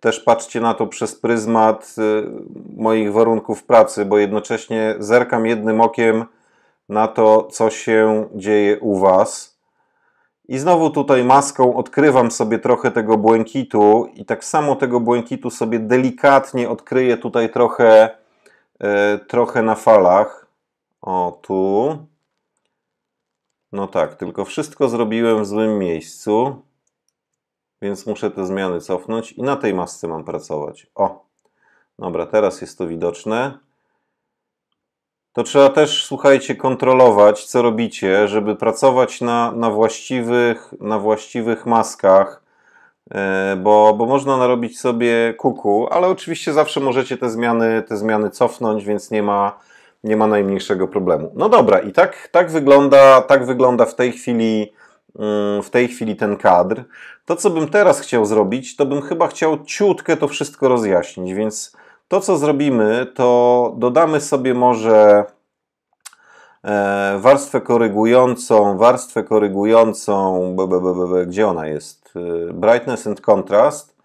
też patrzcie na to przez pryzmat y, moich warunków pracy, bo jednocześnie zerkam jednym okiem na to, co się dzieje u Was. I znowu tutaj maską odkrywam sobie trochę tego błękitu i tak samo tego błękitu sobie delikatnie odkryję tutaj trochę, e, trochę na falach. O, tu. No tak, tylko wszystko zrobiłem w złym miejscu, więc muszę te zmiany cofnąć i na tej masce mam pracować. O, dobra, teraz jest to widoczne to trzeba też, słuchajcie, kontrolować, co robicie, żeby pracować na, na, właściwych, na właściwych maskach, e, bo, bo można narobić sobie kuku, ale oczywiście zawsze możecie te zmiany, te zmiany cofnąć, więc nie ma, nie ma najmniejszego problemu. No dobra, i tak, tak, wygląda, tak wygląda w tej chwili mm, w tej chwili ten kadr. To, co bym teraz chciał zrobić, to bym chyba chciał ciutkę to wszystko rozjaśnić, więc to, co zrobimy, to dodamy sobie może e, warstwę korygującą, warstwę korygującą, b, b, b, b, gdzie ona jest? E, brightness and contrast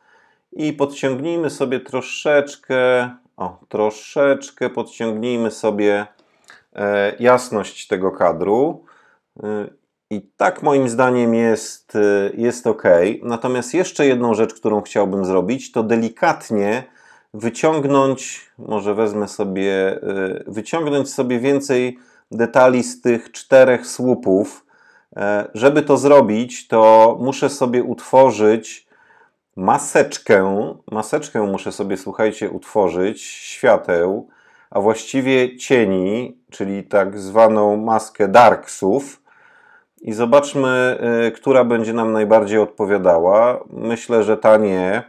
i podciągnijmy sobie troszeczkę, o, troszeczkę podciągnijmy sobie e, jasność tego kadru. I tak moim zdaniem jest, jest ok. Natomiast jeszcze jedną rzecz, którą chciałbym zrobić, to delikatnie wyciągnąć, może wezmę sobie, y, wyciągnąć sobie więcej detali z tych czterech słupów. E, żeby to zrobić, to muszę sobie utworzyć maseczkę. Maseczkę muszę sobie, słuchajcie, utworzyć świateł, a właściwie cieni, czyli tak zwaną maskę darksów. I zobaczmy, y, która będzie nam najbardziej odpowiadała. Myślę, że ta nie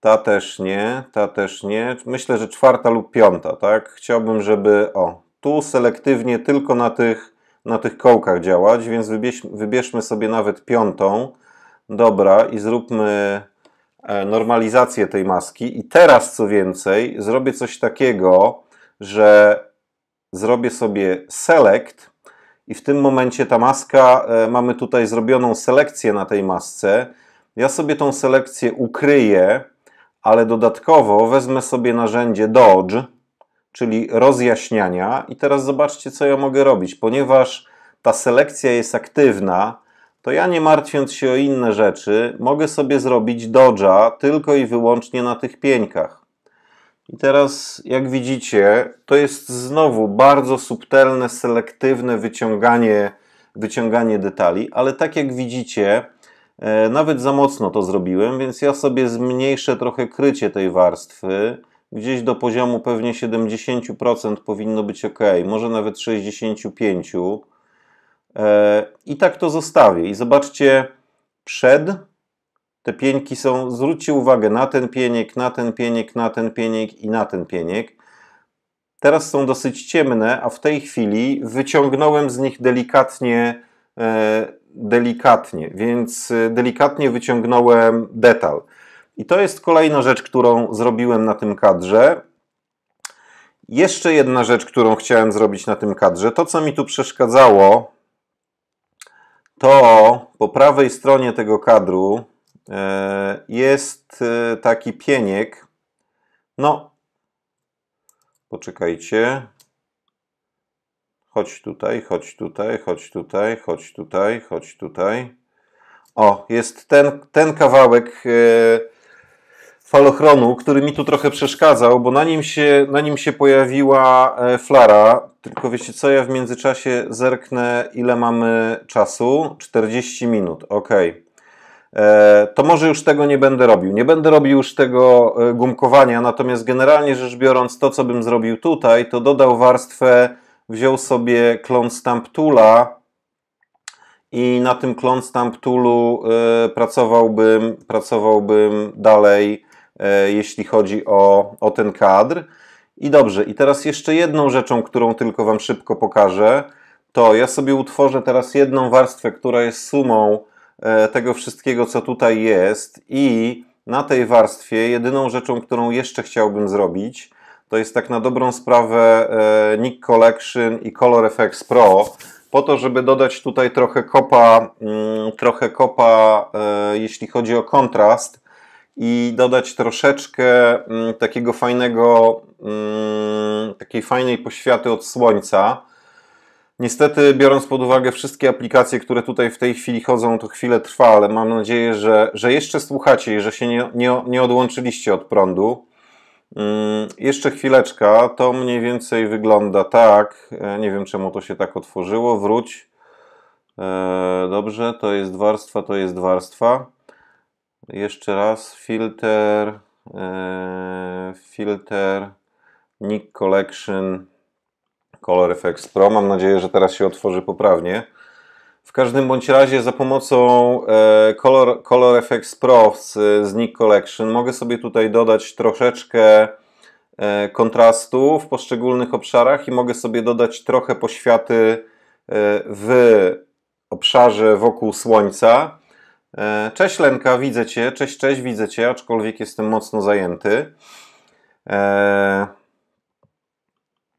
ta też nie, ta też nie. Myślę, że czwarta lub piąta, tak? Chciałbym, żeby o, tu selektywnie tylko na tych, na tych kołkach działać, więc wybierzmy sobie nawet piątą. Dobra, i zróbmy e, normalizację tej maski. I teraz, co więcej, zrobię coś takiego, że zrobię sobie select i w tym momencie ta maska, e, mamy tutaj zrobioną selekcję na tej masce. Ja sobie tą selekcję ukryję, ale dodatkowo wezmę sobie narzędzie Dodge, czyli rozjaśniania i teraz zobaczcie, co ja mogę robić. Ponieważ ta selekcja jest aktywna, to ja nie martwiąc się o inne rzeczy, mogę sobie zrobić Dodge'a tylko i wyłącznie na tych pieńkach. I teraz, jak widzicie, to jest znowu bardzo subtelne, selektywne wyciąganie, wyciąganie detali, ale tak jak widzicie, E, nawet za mocno to zrobiłem, więc ja sobie zmniejszę trochę krycie tej warstwy. Gdzieś do poziomu pewnie 70% powinno być ok, może nawet 65%. E, I tak to zostawię. I zobaczcie, przed te pieńki są, zwróćcie uwagę na ten pieniek, na ten pieniek, na ten pieniek i na ten pieniek. Teraz są dosyć ciemne, a w tej chwili wyciągnąłem z nich delikatnie e, delikatnie, więc y, delikatnie wyciągnąłem detal. I to jest kolejna rzecz, którą zrobiłem na tym kadrze. Jeszcze jedna rzecz, którą chciałem zrobić na tym kadrze. To, co mi tu przeszkadzało, to po prawej stronie tego kadru e, jest e, taki pieniek. No, poczekajcie, Chodź tutaj, chodź tutaj, chodź tutaj, chodź tutaj, chodź tutaj. O, jest ten, ten kawałek e, falochronu, który mi tu trochę przeszkadzał, bo na nim się, na nim się pojawiła e, flara. Tylko wiecie co, ja w międzyczasie zerknę, ile mamy czasu. 40 minut, ok. E, to może już tego nie będę robił. Nie będę robił już tego gumkowania, natomiast generalnie rzecz biorąc, to co bym zrobił tutaj, to dodał warstwę wziął sobie klon Stamp Toola i na tym klon Stamp Toolu y, e, pracowałbym, pracowałbym dalej, y, jeśli chodzi o, o ten kadr. I dobrze, i teraz jeszcze jedną rzeczą, którą tylko Wam szybko pokażę, to ja sobie utworzę teraz jedną warstwę, która jest sumą e, tego wszystkiego, co tutaj jest i na tej warstwie jedyną rzeczą, którą jeszcze chciałbym zrobić, to jest tak na dobrą sprawę e, Nick Collection i Color Effects Pro, po to, żeby dodać tutaj trochę kopa, mm, trochę kopa e, jeśli chodzi o kontrast i dodać troszeczkę mm, takiego fajnego, mm, takiej fajnej poświaty od słońca. Niestety, biorąc pod uwagę wszystkie aplikacje, które tutaj w tej chwili chodzą, to chwilę trwa, ale mam nadzieję, że, że jeszcze słuchacie i że się nie, nie, nie odłączyliście od prądu. Mm, jeszcze chwileczka, to mniej więcej wygląda tak. E, nie wiem czemu to się tak otworzyło. Wróć. E, dobrze, to jest warstwa, to jest warstwa. Jeszcze raz filter, e, filter, Nick Collection, Color FX Pro. Mam nadzieję, że teraz się otworzy poprawnie. W każdym bądź razie za pomocą e, Color, Color FX Pro z, z Nick Collection mogę sobie tutaj dodać troszeczkę e, kontrastu w poszczególnych obszarach i mogę sobie dodać trochę poświaty e, w obszarze wokół słońca. E, cześć Lenka, widzę Cię, cześć, cześć, widzę Cię, aczkolwiek jestem mocno zajęty. Eee,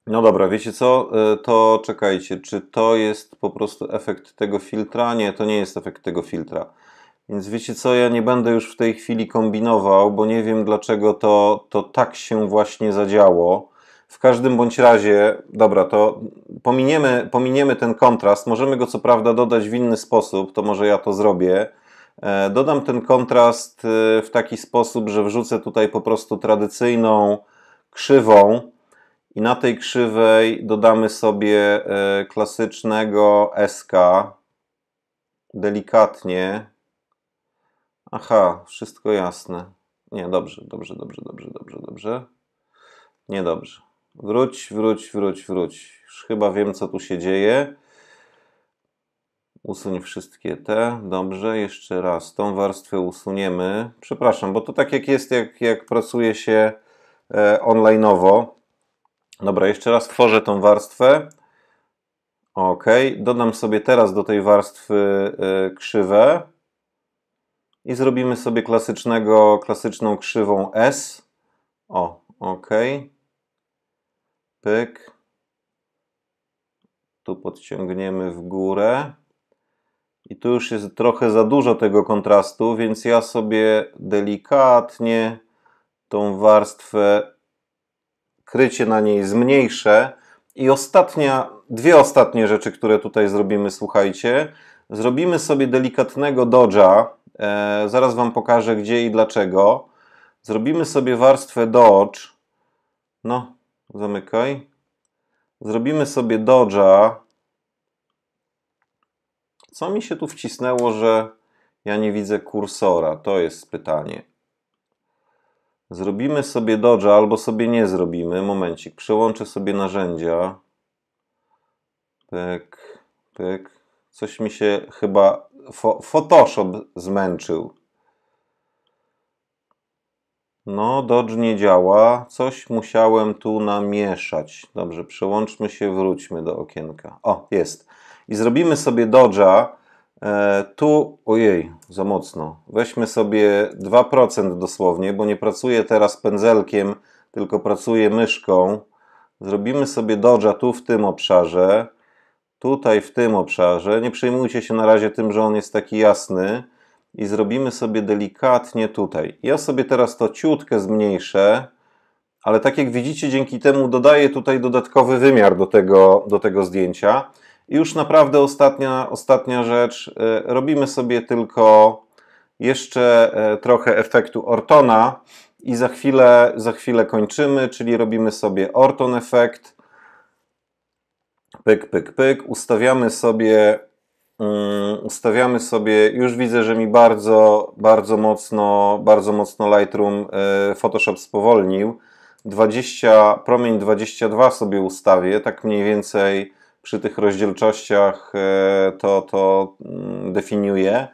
no dobra, wiecie co? E, to czekajcie, czy to jest po prostu efekt tego filtra? Nie, to nie jest efekt tego filtra. Więc wiecie co, ja nie będę już w tej chwili kombinował, bo nie wiem dlaczego to, to tak się właśnie zadziało. W każdym bądź razie, dobra, to pominiemy, pominiemy ten kontrast. Możemy go co prawda dodać w inny sposób, to może ja to zrobię. E, dodam ten kontrast e, w taki sposób, że wrzucę tutaj po prostu tradycyjną krzywą, i na tej krzywej dodamy sobie e, klasycznego SK delikatnie. Aha, wszystko jasne. Nie, dobrze, dobrze, dobrze, dobrze, dobrze, dobrze. Nie dobrze. Wróć, wróć, wróć, wróć. Już chyba wiem, co tu się dzieje. Usuń wszystkie te. Dobrze, jeszcze raz. Tą warstwę usuniemy. Przepraszam, bo to tak jak jest, jak, jak pracuje się e, onlineowo. Dobra, jeszcze raz tworzę tą warstwę. Ok, dodam sobie teraz do tej warstwy y, krzywę i zrobimy sobie klasycznego, klasyczną krzywą S. O, ok. Pyk. Tu podciągniemy w górę. I tu już jest trochę za dużo tego kontrastu, więc ja sobie delikatnie tą warstwę krycie na niej zmniejszę. I ostatnia, dwie ostatnie rzeczy, które tutaj zrobimy, słuchajcie. Zrobimy sobie delikatnego dodge'a. E, zaraz Wam pokażę gdzie i dlaczego. Zrobimy sobie warstwę dodge. No, zamykaj. Zrobimy sobie dodge'a. Co mi się tu wcisnęło, że ja nie widzę kursora? To jest pytanie. Zrobimy sobie dodge, albo sobie nie zrobimy. Momencik, przełączę sobie narzędzia. Pyk, pyk. Coś mi się chyba fo Photoshop zmęczył. No, Dodge nie działa. Coś musiałem tu namieszać. Dobrze, przełączmy się, wróćmy do okienka. O, jest. I zrobimy sobie Dodge'a E, tu, ojej, za mocno. Weźmy sobie 2% dosłownie, bo nie pracuję teraz pędzelkiem, tylko pracuję myszką. Zrobimy sobie dodża tu w tym obszarze, tutaj w tym obszarze. Nie przejmujcie się na razie tym, że on jest taki jasny. I zrobimy sobie delikatnie tutaj. Ja sobie teraz to ciutkę zmniejszę, ale tak jak widzicie, dzięki temu dodaję tutaj dodatkowy wymiar do tego, do tego zdjęcia. I już naprawdę ostatnia, ostatnia rzecz. E, robimy sobie tylko jeszcze e, trochę efektu Ortona i za chwilę, za chwilę kończymy, czyli robimy sobie Orton efekt. Pyk, pyk, pyk. Ustawiamy sobie, mm, ustawiamy sobie, już widzę, że mi bardzo, bardzo mocno, bardzo mocno Lightroom e, Photoshop spowolnił. 20, promień 22 sobie ustawię, tak mniej więcej przy tych rozdzielczościach e, to, to mm, definiuje.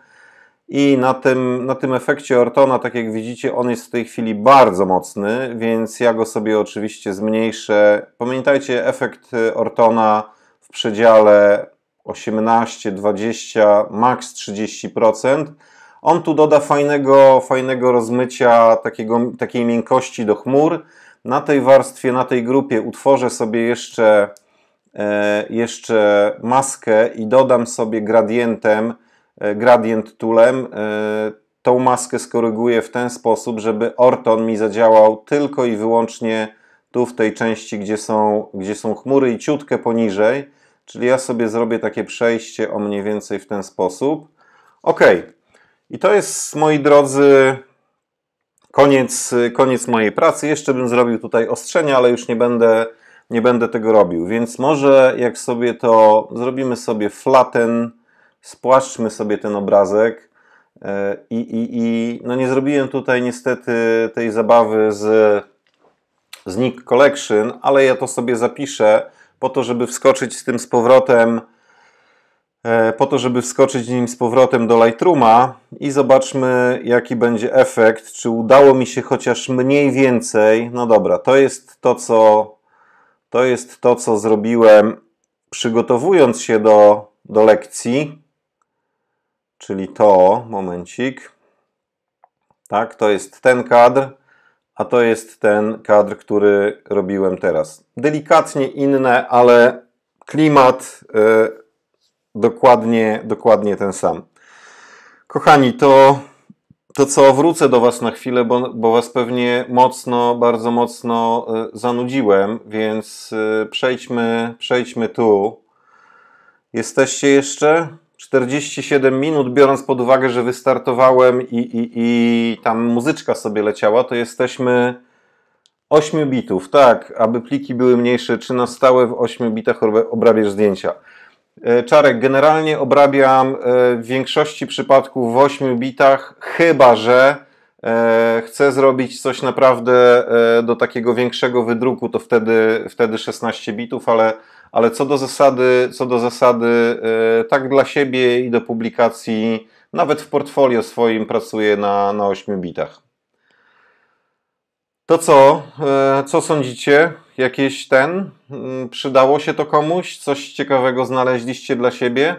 I na tym, na tym efekcie Ortona, tak jak widzicie, on jest w tej chwili bardzo mocny, więc ja go sobie oczywiście zmniejszę. Pamiętajcie, efekt e, Ortona w przedziale 18, 20, max 30%. On tu doda fajnego, fajnego rozmycia, takiego, takiej miękkości do chmur. Na tej warstwie, na tej grupie utworzę sobie jeszcze E, jeszcze maskę i dodam sobie gradientem, e, gradient toolem, e, tą maskę skoryguję w ten sposób, żeby Orton mi zadziałał tylko i wyłącznie tu w tej części, gdzie są, gdzie są chmury i ciutkę poniżej, czyli ja sobie zrobię takie przejście o mniej więcej w ten sposób. Ok, i to jest, moi drodzy, koniec, koniec mojej pracy. Jeszcze bym zrobił tutaj ostrzenia, ale już nie będę nie będę tego robił. Więc może jak sobie to zrobimy sobie flatten, spłaszczmy sobie ten obrazek e, i, i, i no nie zrobiłem tutaj niestety tej zabawy z, z Nick Collection, ale ja to sobie zapiszę po to, żeby wskoczyć z tym z powrotem e, po to, żeby wskoczyć nim z powrotem do Lightrooma i zobaczmy, jaki będzie efekt, czy udało mi się chociaż mniej więcej, no dobra, to jest to, co to jest to, co zrobiłem przygotowując się do, do lekcji, czyli to, momencik. Tak, to jest ten kadr, a to jest ten kadr, który robiłem teraz. Delikatnie inne, ale klimat y, dokładnie, dokładnie ten sam. Kochani, to to co, wrócę do Was na chwilę, bo, bo Was pewnie mocno, bardzo mocno y, zanudziłem, więc y, przejdźmy, przejdźmy tu. Jesteście jeszcze? 47 minut, biorąc pod uwagę, że wystartowałem i, i, i tam muzyczka sobie leciała, to jesteśmy 8 bitów, tak, aby pliki były mniejsze, czy na stałe w 8 bitach obrabiasz zdjęcia. E, Czarek, generalnie obrabiam e, w większości przypadków w 8 bitach, chyba że e, chcę zrobić coś naprawdę do takiego większego wydruku, to wtedy, wtedy 16 bitów, ale, ale co do zasady, co do zasady tak dla siebie i do publikacji, nawet w portfolio swoim pracuję na, na 8 bitach. To co? Co sądzicie? jakiś ten? Mm, przydało się to komuś? Coś ciekawego znaleźliście dla siebie?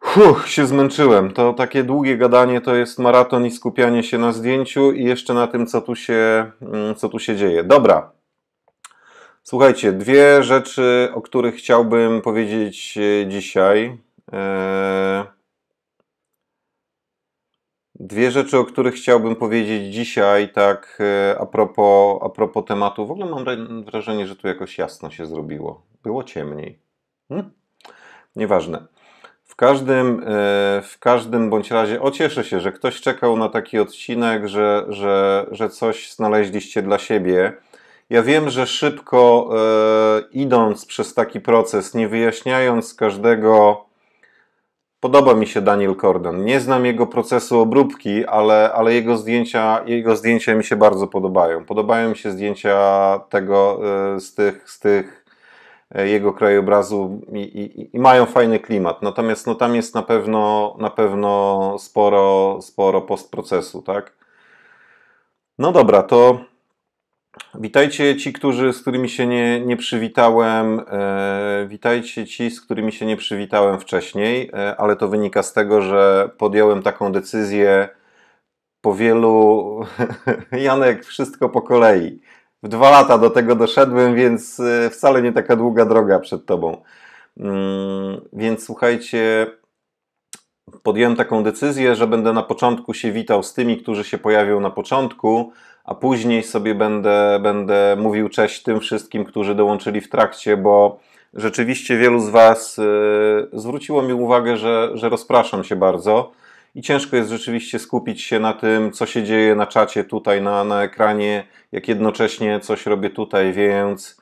Huch, się zmęczyłem. To takie długie gadanie to jest maraton i skupianie się na zdjęciu i jeszcze na tym, co tu się, mm, co tu się dzieje. Dobra. Słuchajcie, dwie rzeczy, o których chciałbym powiedzieć e, dzisiaj. Eee Dwie rzeczy, o których chciałbym powiedzieć dzisiaj, tak e, a propos, a propos tematu. W ogóle mam wrażenie, że tu jakoś jasno się zrobiło. Było ciemniej. Hmm? Nieważne. W każdym, e, w każdym bądź razie ocieszę się, że ktoś czekał na taki odcinek, że, że, że coś znaleźliście dla siebie. Ja wiem, że szybko e, idąc przez taki proces, nie wyjaśniając każdego Podoba mi się Daniel Corden. Nie znam jego procesu obróbki, ale, ale jego, zdjęcia, jego zdjęcia mi się bardzo podobają. Podobają mi się zdjęcia tego e, z tych, z tych e, jego krajobrazu i, i, i, mają fajny klimat. Natomiast no, tam jest na pewno, na pewno sporo, sporo postprocesu, tak? No dobra, to Witajcie ci, którzy, z którymi się nie, nie przywitałem. E, witajcie ci, z którymi się nie przywitałem wcześniej, e, ale to wynika z tego, że podjąłem taką decyzję po wielu. Janek, wszystko po kolei. W dwa lata do tego doszedłem, więc e, wcale nie taka długa droga przed tobą. Mm, więc słuchajcie, podjąłem taką decyzję, że będę na początku się witał z tymi, którzy się pojawią na początku a później sobie będę, będę mówił cześć tym wszystkim, którzy dołączyli w trakcie, bo rzeczywiście wielu z Was yy, zwróciło mi uwagę, że, że rozpraszam się bardzo i ciężko jest rzeczywiście skupić się na tym, co się dzieje na czacie tutaj na, na ekranie, jak jednocześnie coś robię tutaj, więc.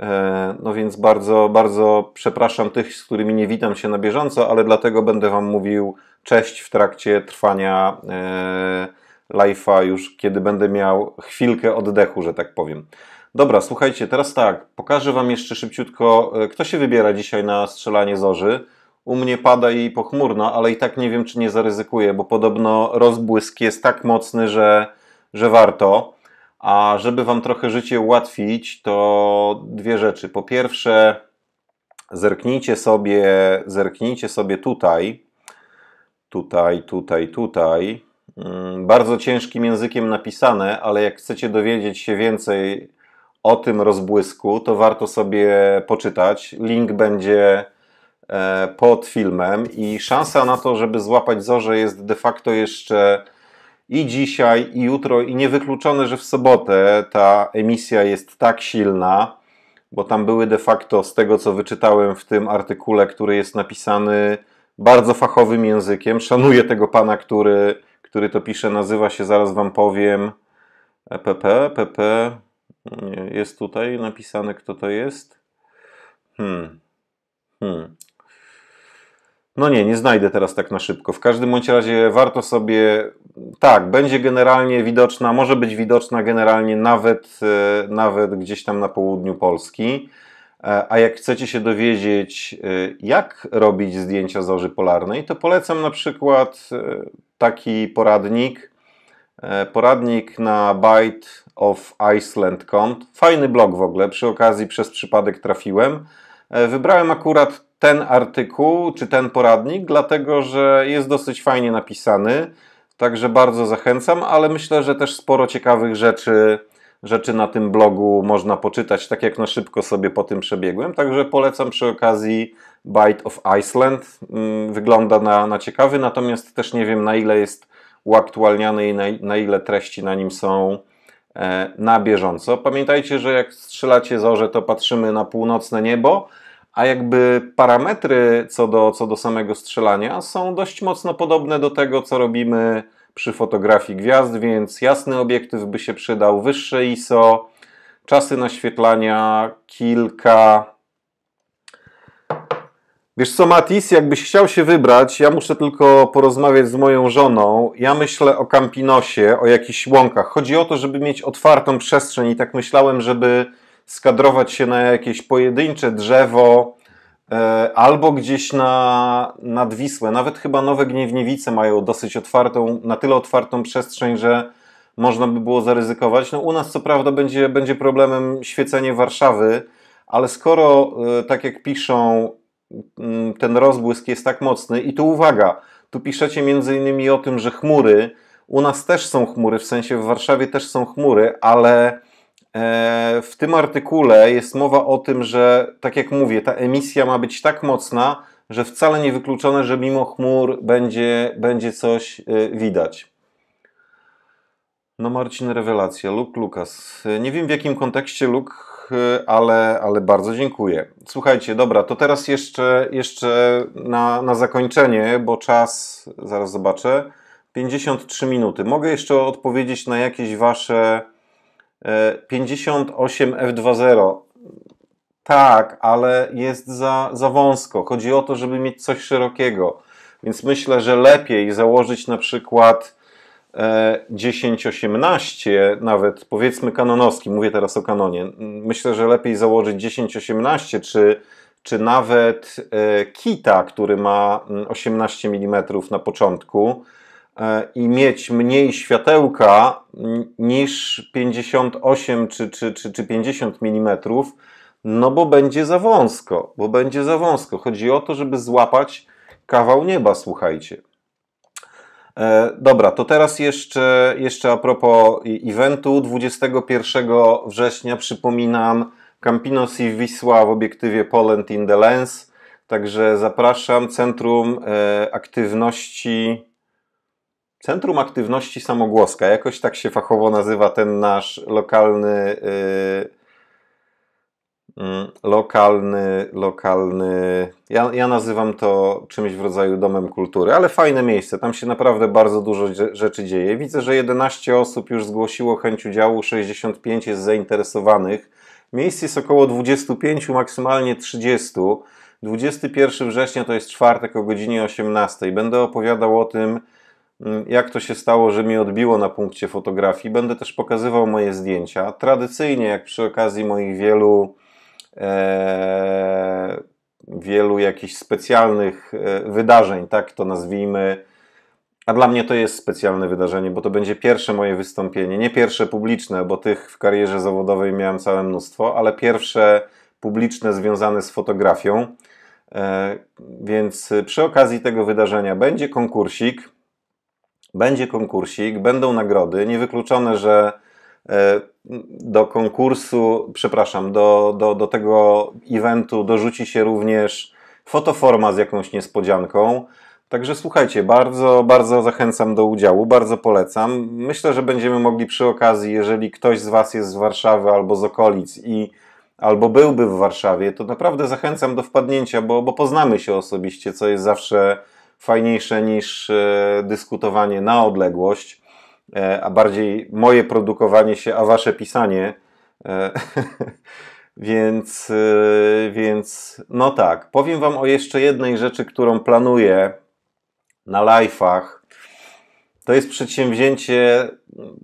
E, no więc bardzo, bardzo przepraszam tych, z którymi nie witam się na bieżąco, ale dlatego będę Wam mówił cześć w trakcie trwania yy, live'a już kiedy będę miał chwilkę oddechu, że tak powiem. Dobra, słuchajcie, teraz tak, pokażę Wam jeszcze szybciutko, e, kto się wybiera dzisiaj na strzelanie zorzy. U mnie pada i pochmurno, ale i tak nie wiem, czy nie zaryzykuję, bo podobno rozbłysk jest tak mocny, że, że warto. A żeby Wam trochę życie ułatwić, to dwie rzeczy. Po pierwsze, zerknijcie sobie, zerknijcie sobie tutaj, tutaj, tutaj, tutaj, Mm, bardzo ciężkim językiem napisane, ale jak chcecie dowiedzieć się więcej o tym rozbłysku, to warto sobie poczytać. Link będzie e, pod filmem i szansa na to, żeby złapać zorze jest de facto jeszcze i dzisiaj, i jutro, i niewykluczone, że w sobotę ta emisja jest tak silna, bo tam były de facto, z tego co wyczytałem w tym artykule, który jest napisany bardzo fachowym językiem. Szanuję tego pana, który który to pisze, nazywa się, zaraz wam powiem, PP, e PP, e jest tutaj napisane, kto to jest. Hmm. Hmm. No nie, nie znajdę teraz tak na szybko. W każdym bądź razie warto sobie. Tak, będzie generalnie widoczna, może być widoczna generalnie nawet, e, nawet gdzieś tam na południu Polski. E, a jak chcecie się dowiedzieć, e, jak robić zdjęcia z polarnej, to polecam na przykład e, taki poradnik. Poradnik na Byte of Iceland.com. Fajny blog w ogóle, przy okazji przez przypadek trafiłem. Wybrałem akurat ten artykuł czy ten poradnik, dlatego że jest dosyć fajnie napisany. Także bardzo zachęcam, ale myślę, że też sporo ciekawych rzeczy rzeczy na tym blogu można poczytać, tak jak na szybko sobie po tym przebiegłem. Także polecam przy okazji Bite of Iceland. Mm, wygląda na, na ciekawy, natomiast też nie wiem na ile jest uaktualniany i na, na ile treści na nim są e, na bieżąco. Pamiętajcie, że jak strzelacie zorze, to patrzymy na północne niebo, a jakby parametry co do, co do samego strzelania są dość mocno podobne do tego, co robimy przy fotografii gwiazd, więc jasny obiektyw by się przydał, wyższe ISO, czasy naświetlania, kilka... Wiesz co, Matis, jakbyś chciał się wybrać, ja muszę tylko porozmawiać z moją żoną. Ja myślę o Campinosie, o jakichś łąkach. Chodzi o to, żeby mieć otwartą przestrzeń i tak myślałem, żeby skadrować się na jakieś pojedyncze drzewo, E, albo gdzieś na, nad Wisłę. Nawet chyba Nowe Gniewniewice mają dosyć otwartą, na tyle otwartą przestrzeń, że można by było zaryzykować. No u nas co prawda będzie, będzie problemem świecenie Warszawy, ale skoro, e, tak jak piszą, mm, ten rozbłysk jest tak mocny i tu uwaga, tu piszecie między innymi o tym, że chmury, u nas też są chmury, w sensie w Warszawie też są chmury, ale E, w tym artykule jest mowa o tym, że tak jak mówię, ta emisja ma być tak mocna, że wcale nie wykluczone, że mimo chmur będzie, będzie coś e, widać. No Marcin, rewelacja. Luke Lukas. Nie wiem w jakim kontekście Luke, e, ale, ale bardzo dziękuję. Słuchajcie, dobra, to teraz jeszcze, jeszcze na, na zakończenie, bo czas, zaraz zobaczę, 53 minuty. Mogę jeszcze odpowiedzieć na jakieś wasze 58 e, F2.0. Tak, ale jest za, za wąsko. Chodzi o to, żeby mieć coś szerokiego. Więc myślę, że lepiej założyć na przykład 10-18, e, nawet powiedzmy kanonowski, mówię teraz o kanonie. Myślę, że lepiej założyć 10-18 czy, czy nawet e, kita, który ma 18 mm na początku E, i mieć mniej światełka niż 58 czy, czy, czy, czy 50 mm, no bo będzie za wąsko, bo będzie za wąsko. Chodzi o to, żeby złapać kawał nieba, słuchajcie. E, dobra, to teraz jeszcze, jeszcze a propos eventu. 21 września przypominam Campinos i Wisła w obiektywie Poland in the Lens. Także zapraszam Centrum e, Aktywności Centrum Aktywności Samogłoska, jakoś tak się fachowo nazywa ten nasz lokalny, yy, mm, lokalny, lokalny, ja, ja nazywam to czymś w rodzaju domem kultury, ale fajne miejsce, tam się naprawdę bardzo dużo rzeczy dzieje. Widzę, że 11 osób już zgłosiło chęć udziału, 65 jest zainteresowanych. Miejsc jest około 25, maksymalnie 30. 21 września to jest czwartek o godzinie 18. Będę opowiadał o tym, Mm, jak to się stało, że mi odbiło na punkcie fotografii. Będę też pokazywał moje zdjęcia. Tradycyjnie, jak przy okazji moich wielu, e, wielu jakichś specjalnych e, wydarzeń, tak to nazwijmy. A dla mnie to jest specjalne wydarzenie, bo to będzie pierwsze moje wystąpienie. Nie pierwsze publiczne, bo tych w karierze zawodowej miałem całe mnóstwo, ale pierwsze publiczne związane z fotografią. E, więc przy okazji tego wydarzenia będzie konkursik będzie konkursik, będą nagrody. Niewykluczone, że e, do konkursu, przepraszam, do, do, do tego eventu dorzuci się również fotoforma z jakąś niespodzianką. Także słuchajcie, bardzo, bardzo zachęcam do udziału, bardzo polecam. Myślę, że będziemy mogli przy okazji, jeżeli ktoś z Was jest z Warszawy albo z okolic i albo byłby w Warszawie, to naprawdę zachęcam do wpadnięcia, bo, bo poznamy się osobiście, co jest zawsze fajniejsze niż e, dyskutowanie na odległość, e, a bardziej moje produkowanie się, a wasze pisanie. E, więc, więc no tak, powiem wam o jeszcze jednej rzeczy, którą planuję na live'ach. To jest przedsięwzięcie,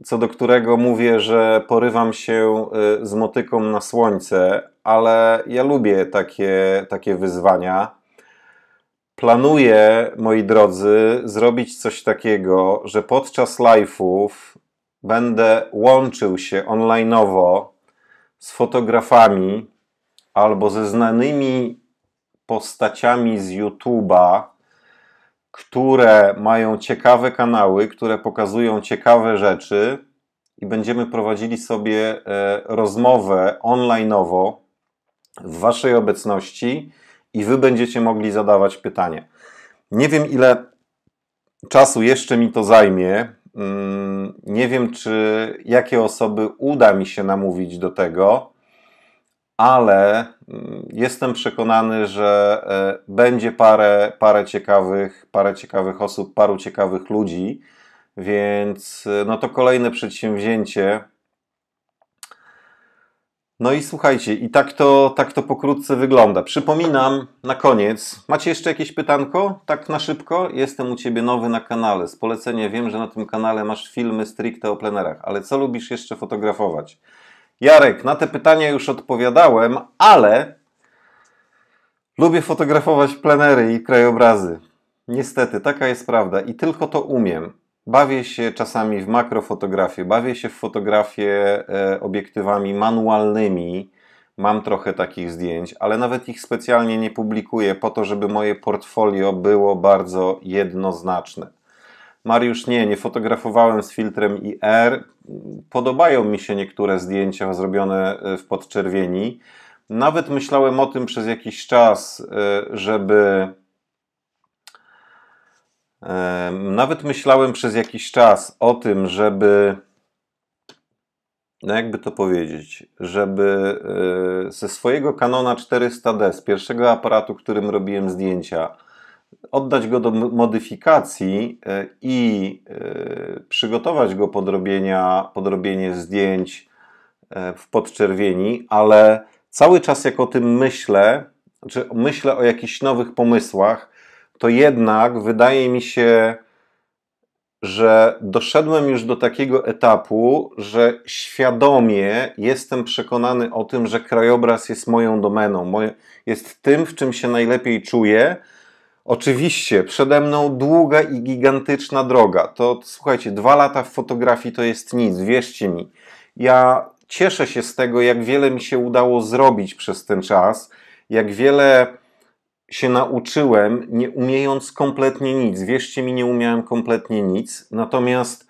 co do którego mówię, że porywam się z motyką na słońce, ale ja lubię takie, takie wyzwania planuję, moi drodzy, zrobić coś takiego, że podczas live'ów będę łączył się online'owo z fotografami albo ze znanymi postaciami z YouTube'a, które mają ciekawe kanały, które pokazują ciekawe rzeczy i będziemy prowadzili sobie e, rozmowę online'owo w Waszej obecności i wy będziecie mogli zadawać pytanie. Nie wiem, ile czasu jeszcze mi to zajmie. Mm, nie wiem, czy jakie osoby uda mi się namówić do tego, ale mm, jestem przekonany, że e, będzie parę, parę, ciekawych, parę ciekawych osób, paru ciekawych ludzi, więc e, no to kolejne przedsięwzięcie, no i słuchajcie, i tak to, tak to pokrótce wygląda. Przypominam na koniec, macie jeszcze jakieś pytanko? Tak na szybko? Jestem u Ciebie nowy na kanale. Z polecenia wiem, że na tym kanale masz filmy stricte o plenerach, ale co lubisz jeszcze fotografować? Jarek, na te pytania już odpowiadałem, ale lubię fotografować plenery i krajobrazy. Niestety, taka jest prawda i tylko to umiem. Bawię się czasami w makrofotografię, bawię się w fotografię e, obiektywami manualnymi. Mam trochę takich zdjęć, ale nawet ich specjalnie nie publikuję po to, żeby moje portfolio było bardzo jednoznaczne. Mariusz, nie, nie fotografowałem z filtrem IR. Podobają mi się niektóre zdjęcia zrobione e, w podczerwieni. Nawet myślałem o tym przez jakiś czas, e, żeby nawet myślałem przez jakiś czas o tym, żeby, no jakby to powiedzieć, żeby e, ze swojego Canona 400D, z pierwszego aparatu, którym robiłem zdjęcia, oddać go do modyfikacji e, i e, przygotować go podrobienia, podrobienie zdjęć w podczerwieni, ale cały czas jak o tym myślę, czy znaczy myślę o jakichś nowych pomysłach, to jednak wydaje mi się, że doszedłem już do takiego etapu, że świadomie jestem przekonany o tym, że krajobraz jest moją domeną, jest tym, w czym się najlepiej czuję. Oczywiście, przede mną długa i gigantyczna droga. To słuchajcie, dwa lata w fotografii to jest nic, wierzcie mi. Ja cieszę się z tego, jak wiele mi się udało zrobić przez ten czas, jak wiele się nauczyłem, nie umiejąc kompletnie nic. Wierzcie mi, nie umiałem kompletnie nic. Natomiast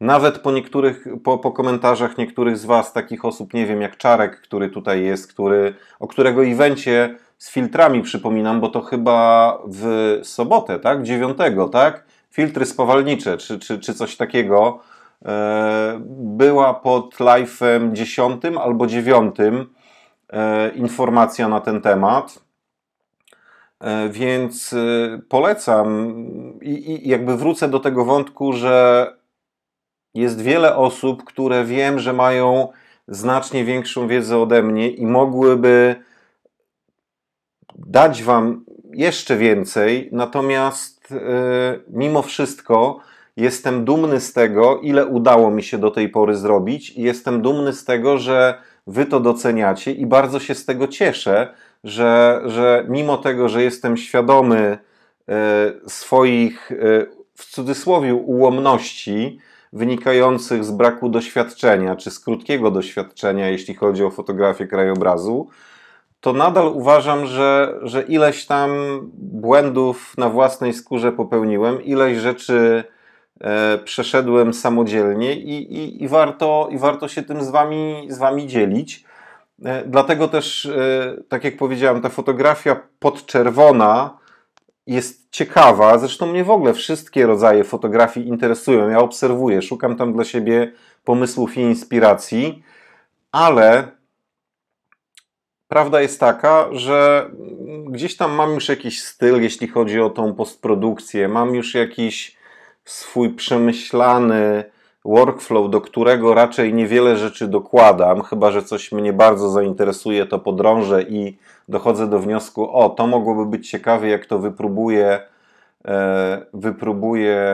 nawet po niektórych, po, po komentarzach niektórych z Was, takich osób, nie wiem, jak Czarek, który tutaj jest, który, o którego evencie z filtrami przypominam, bo to chyba w sobotę, tak? 9, tak? Filtry spowalnicze, czy, czy, czy coś takiego. E, była pod live'em 10 albo 9 e, informacja na ten temat E, więc e, polecam I, i jakby wrócę do tego wątku, że jest wiele osób, które wiem, że mają znacznie większą wiedzę ode mnie i mogłyby dać Wam jeszcze więcej, natomiast yy, mimo wszystko jestem dumny z tego, ile udało mi się do tej pory zrobić i jestem dumny z tego, że Wy to doceniacie i bardzo się z tego cieszę, że, że mimo tego, że jestem świadomy e, swoich e, w cudzysłowie ułomności wynikających z braku doświadczenia, czy z krótkiego doświadczenia, jeśli chodzi o fotografię krajobrazu, to nadal uważam, że, że ileś tam błędów na własnej skórze popełniłem, ileś rzeczy e, przeszedłem samodzielnie i, i, i, warto, i warto się tym z wami, z wami dzielić. E, dlatego też, e, tak jak powiedziałem, ta fotografia podczerwona jest ciekawa. Zresztą mnie w ogóle wszystkie rodzaje fotografii interesują. Ja obserwuję, szukam tam dla siebie pomysłów i inspiracji, ale prawda jest taka, że gdzieś tam mam już jakiś styl, jeśli chodzi o tą postprodukcję. Mam już jakiś swój przemyślany workflow, do którego raczej niewiele rzeczy dokładam, chyba że coś mnie bardzo zainteresuje, to podrążę i dochodzę do wniosku, o, to mogłoby być ciekawe, jak to wypróbuję, e, wypróbuję,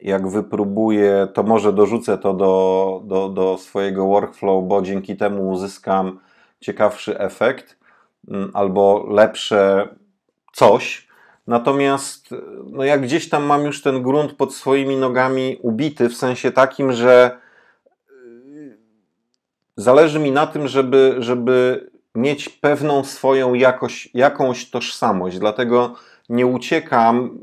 jak wypróbuję, to może dorzucę to do, do, do swojego workflow, bo dzięki temu uzyskam ciekawszy efekt mm, albo lepsze coś, Natomiast no ja gdzieś tam mam już ten grunt pod swoimi nogami ubity, w sensie takim, że y, zależy mi na tym, żeby, żeby mieć pewną swoją jakość, jakąś tożsamość. Dlatego nie uciekam,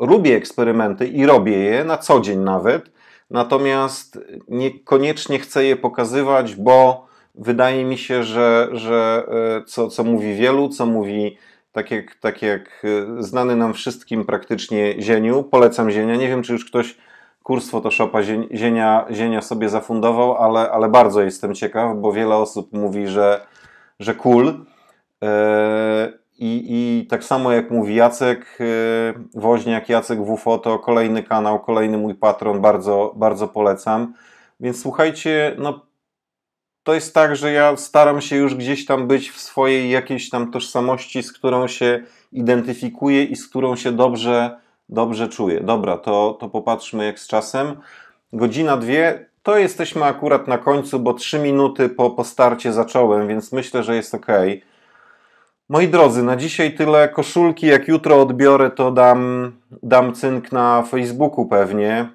lubię eksperymenty i robię je na co dzień nawet, natomiast niekoniecznie chcę je pokazywać, bo wydaje mi się, że, że e, co, co mówi wielu, co mówi tak jak, tak jak y, znany nam wszystkim praktycznie Zieniu. Polecam Zienia. Nie wiem, czy już ktoś kurs Photoshopa Zienia, Zienia sobie zafundował, ale, ale bardzo jestem ciekaw, bo wiele osób mówi, że, że cool. E, I, I tak samo jak mówi Jacek e, Woźniak, Jacek WFoto, kolejny kanał, kolejny mój patron, bardzo, bardzo polecam. Więc słuchajcie, no to jest tak, że ja staram się już gdzieś tam być w swojej jakiejś tam tożsamości, z którą się identyfikuję i z którą się dobrze, dobrze czuję. Dobra, to, to popatrzmy jak z czasem. Godzina dwie, to jesteśmy akurat na końcu, bo trzy minuty po, po starcie zacząłem, więc myślę, że jest ok. Moi drodzy, na dzisiaj tyle koszulki. Jak jutro odbiorę, to dam, dam cynk na Facebooku pewnie.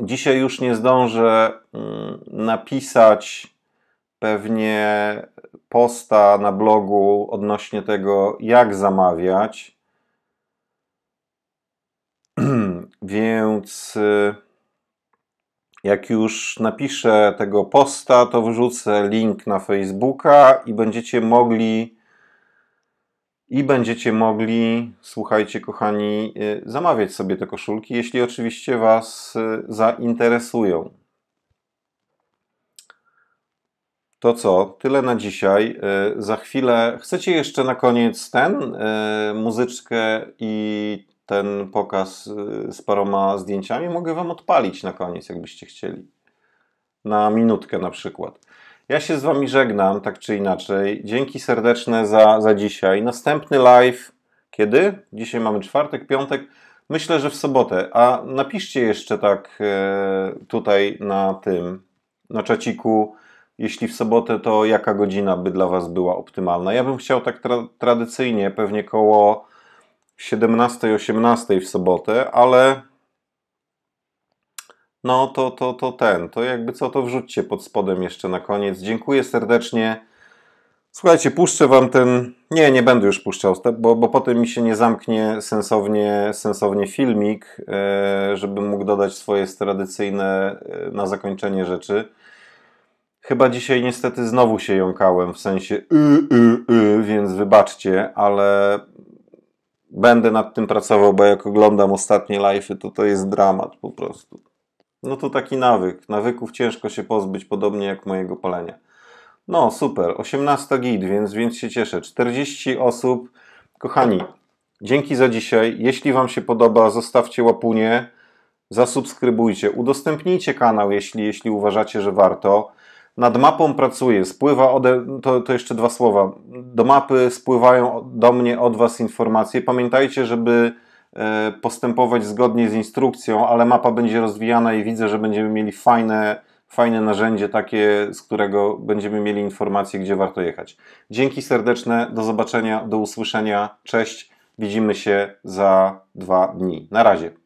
Dzisiaj już nie zdążę mm, napisać pewnie posta na blogu odnośnie tego, jak zamawiać. Więc y, jak już napiszę tego posta, to wrzucę link na Facebooka i będziecie mogli i będziecie mogli, słuchajcie kochani, y, zamawiać sobie te koszulki, jeśli oczywiście was y, zainteresują. To co, tyle na dzisiaj. Y, za chwilę chcecie jeszcze na koniec ten y, muzyczkę i ten pokaz y, z paroma zdjęciami mogę wam odpalić na koniec, jakbyście chcieli. Na minutkę na przykład. Ja się z wami żegnam, tak czy inaczej. Dzięki serdeczne za, za dzisiaj. Następny live kiedy? Dzisiaj mamy czwartek, piątek. Myślę, że w sobotę. A napiszcie jeszcze tak tutaj na tym, na czaciku jeśli w sobotę, to jaka godzina by dla Was była optymalna? Ja bym chciał tak tra tradycyjnie, pewnie koło 17-18 w sobotę, ale no to, to, to ten, to jakby co, to wrzućcie pod spodem jeszcze na koniec. Dziękuję serdecznie. Słuchajcie, puszczę wam ten. Nie, nie będę już puszczał, bo, bo potem mi się nie zamknie sensownie, sensownie filmik, e, żebym mógł dodać swoje tradycyjne e, na zakończenie rzeczy. Chyba dzisiaj niestety znowu się jąkałem w sensie y, y, y, więc wybaczcie, ale będę nad tym pracował, bo jak oglądam ostatnie live'y, to to jest dramat po prostu. No to taki nawyk. Nawyków ciężko się pozbyć, podobnie jak mojego palenia. No, super. 18 git, więc, więc się cieszę. 40 osób. Kochani, dzięki za dzisiaj. Jeśli Wam się podoba, zostawcie łapunię, zasubskrybujcie, udostępnijcie kanał, jeśli, jeśli uważacie, że warto nad mapą pracuję, spływa ode, to, to jeszcze dwa słowa, do mapy spływają do mnie od Was informacje. Pamiętajcie, żeby e, postępować zgodnie z instrukcją, ale mapa będzie rozwijana i widzę, że będziemy mieli fajne, fajne narzędzie takie, z którego będziemy mieli informacje, gdzie warto jechać. Dzięki serdeczne, do zobaczenia, do usłyszenia, cześć, widzimy się za dwa dni. Na razie.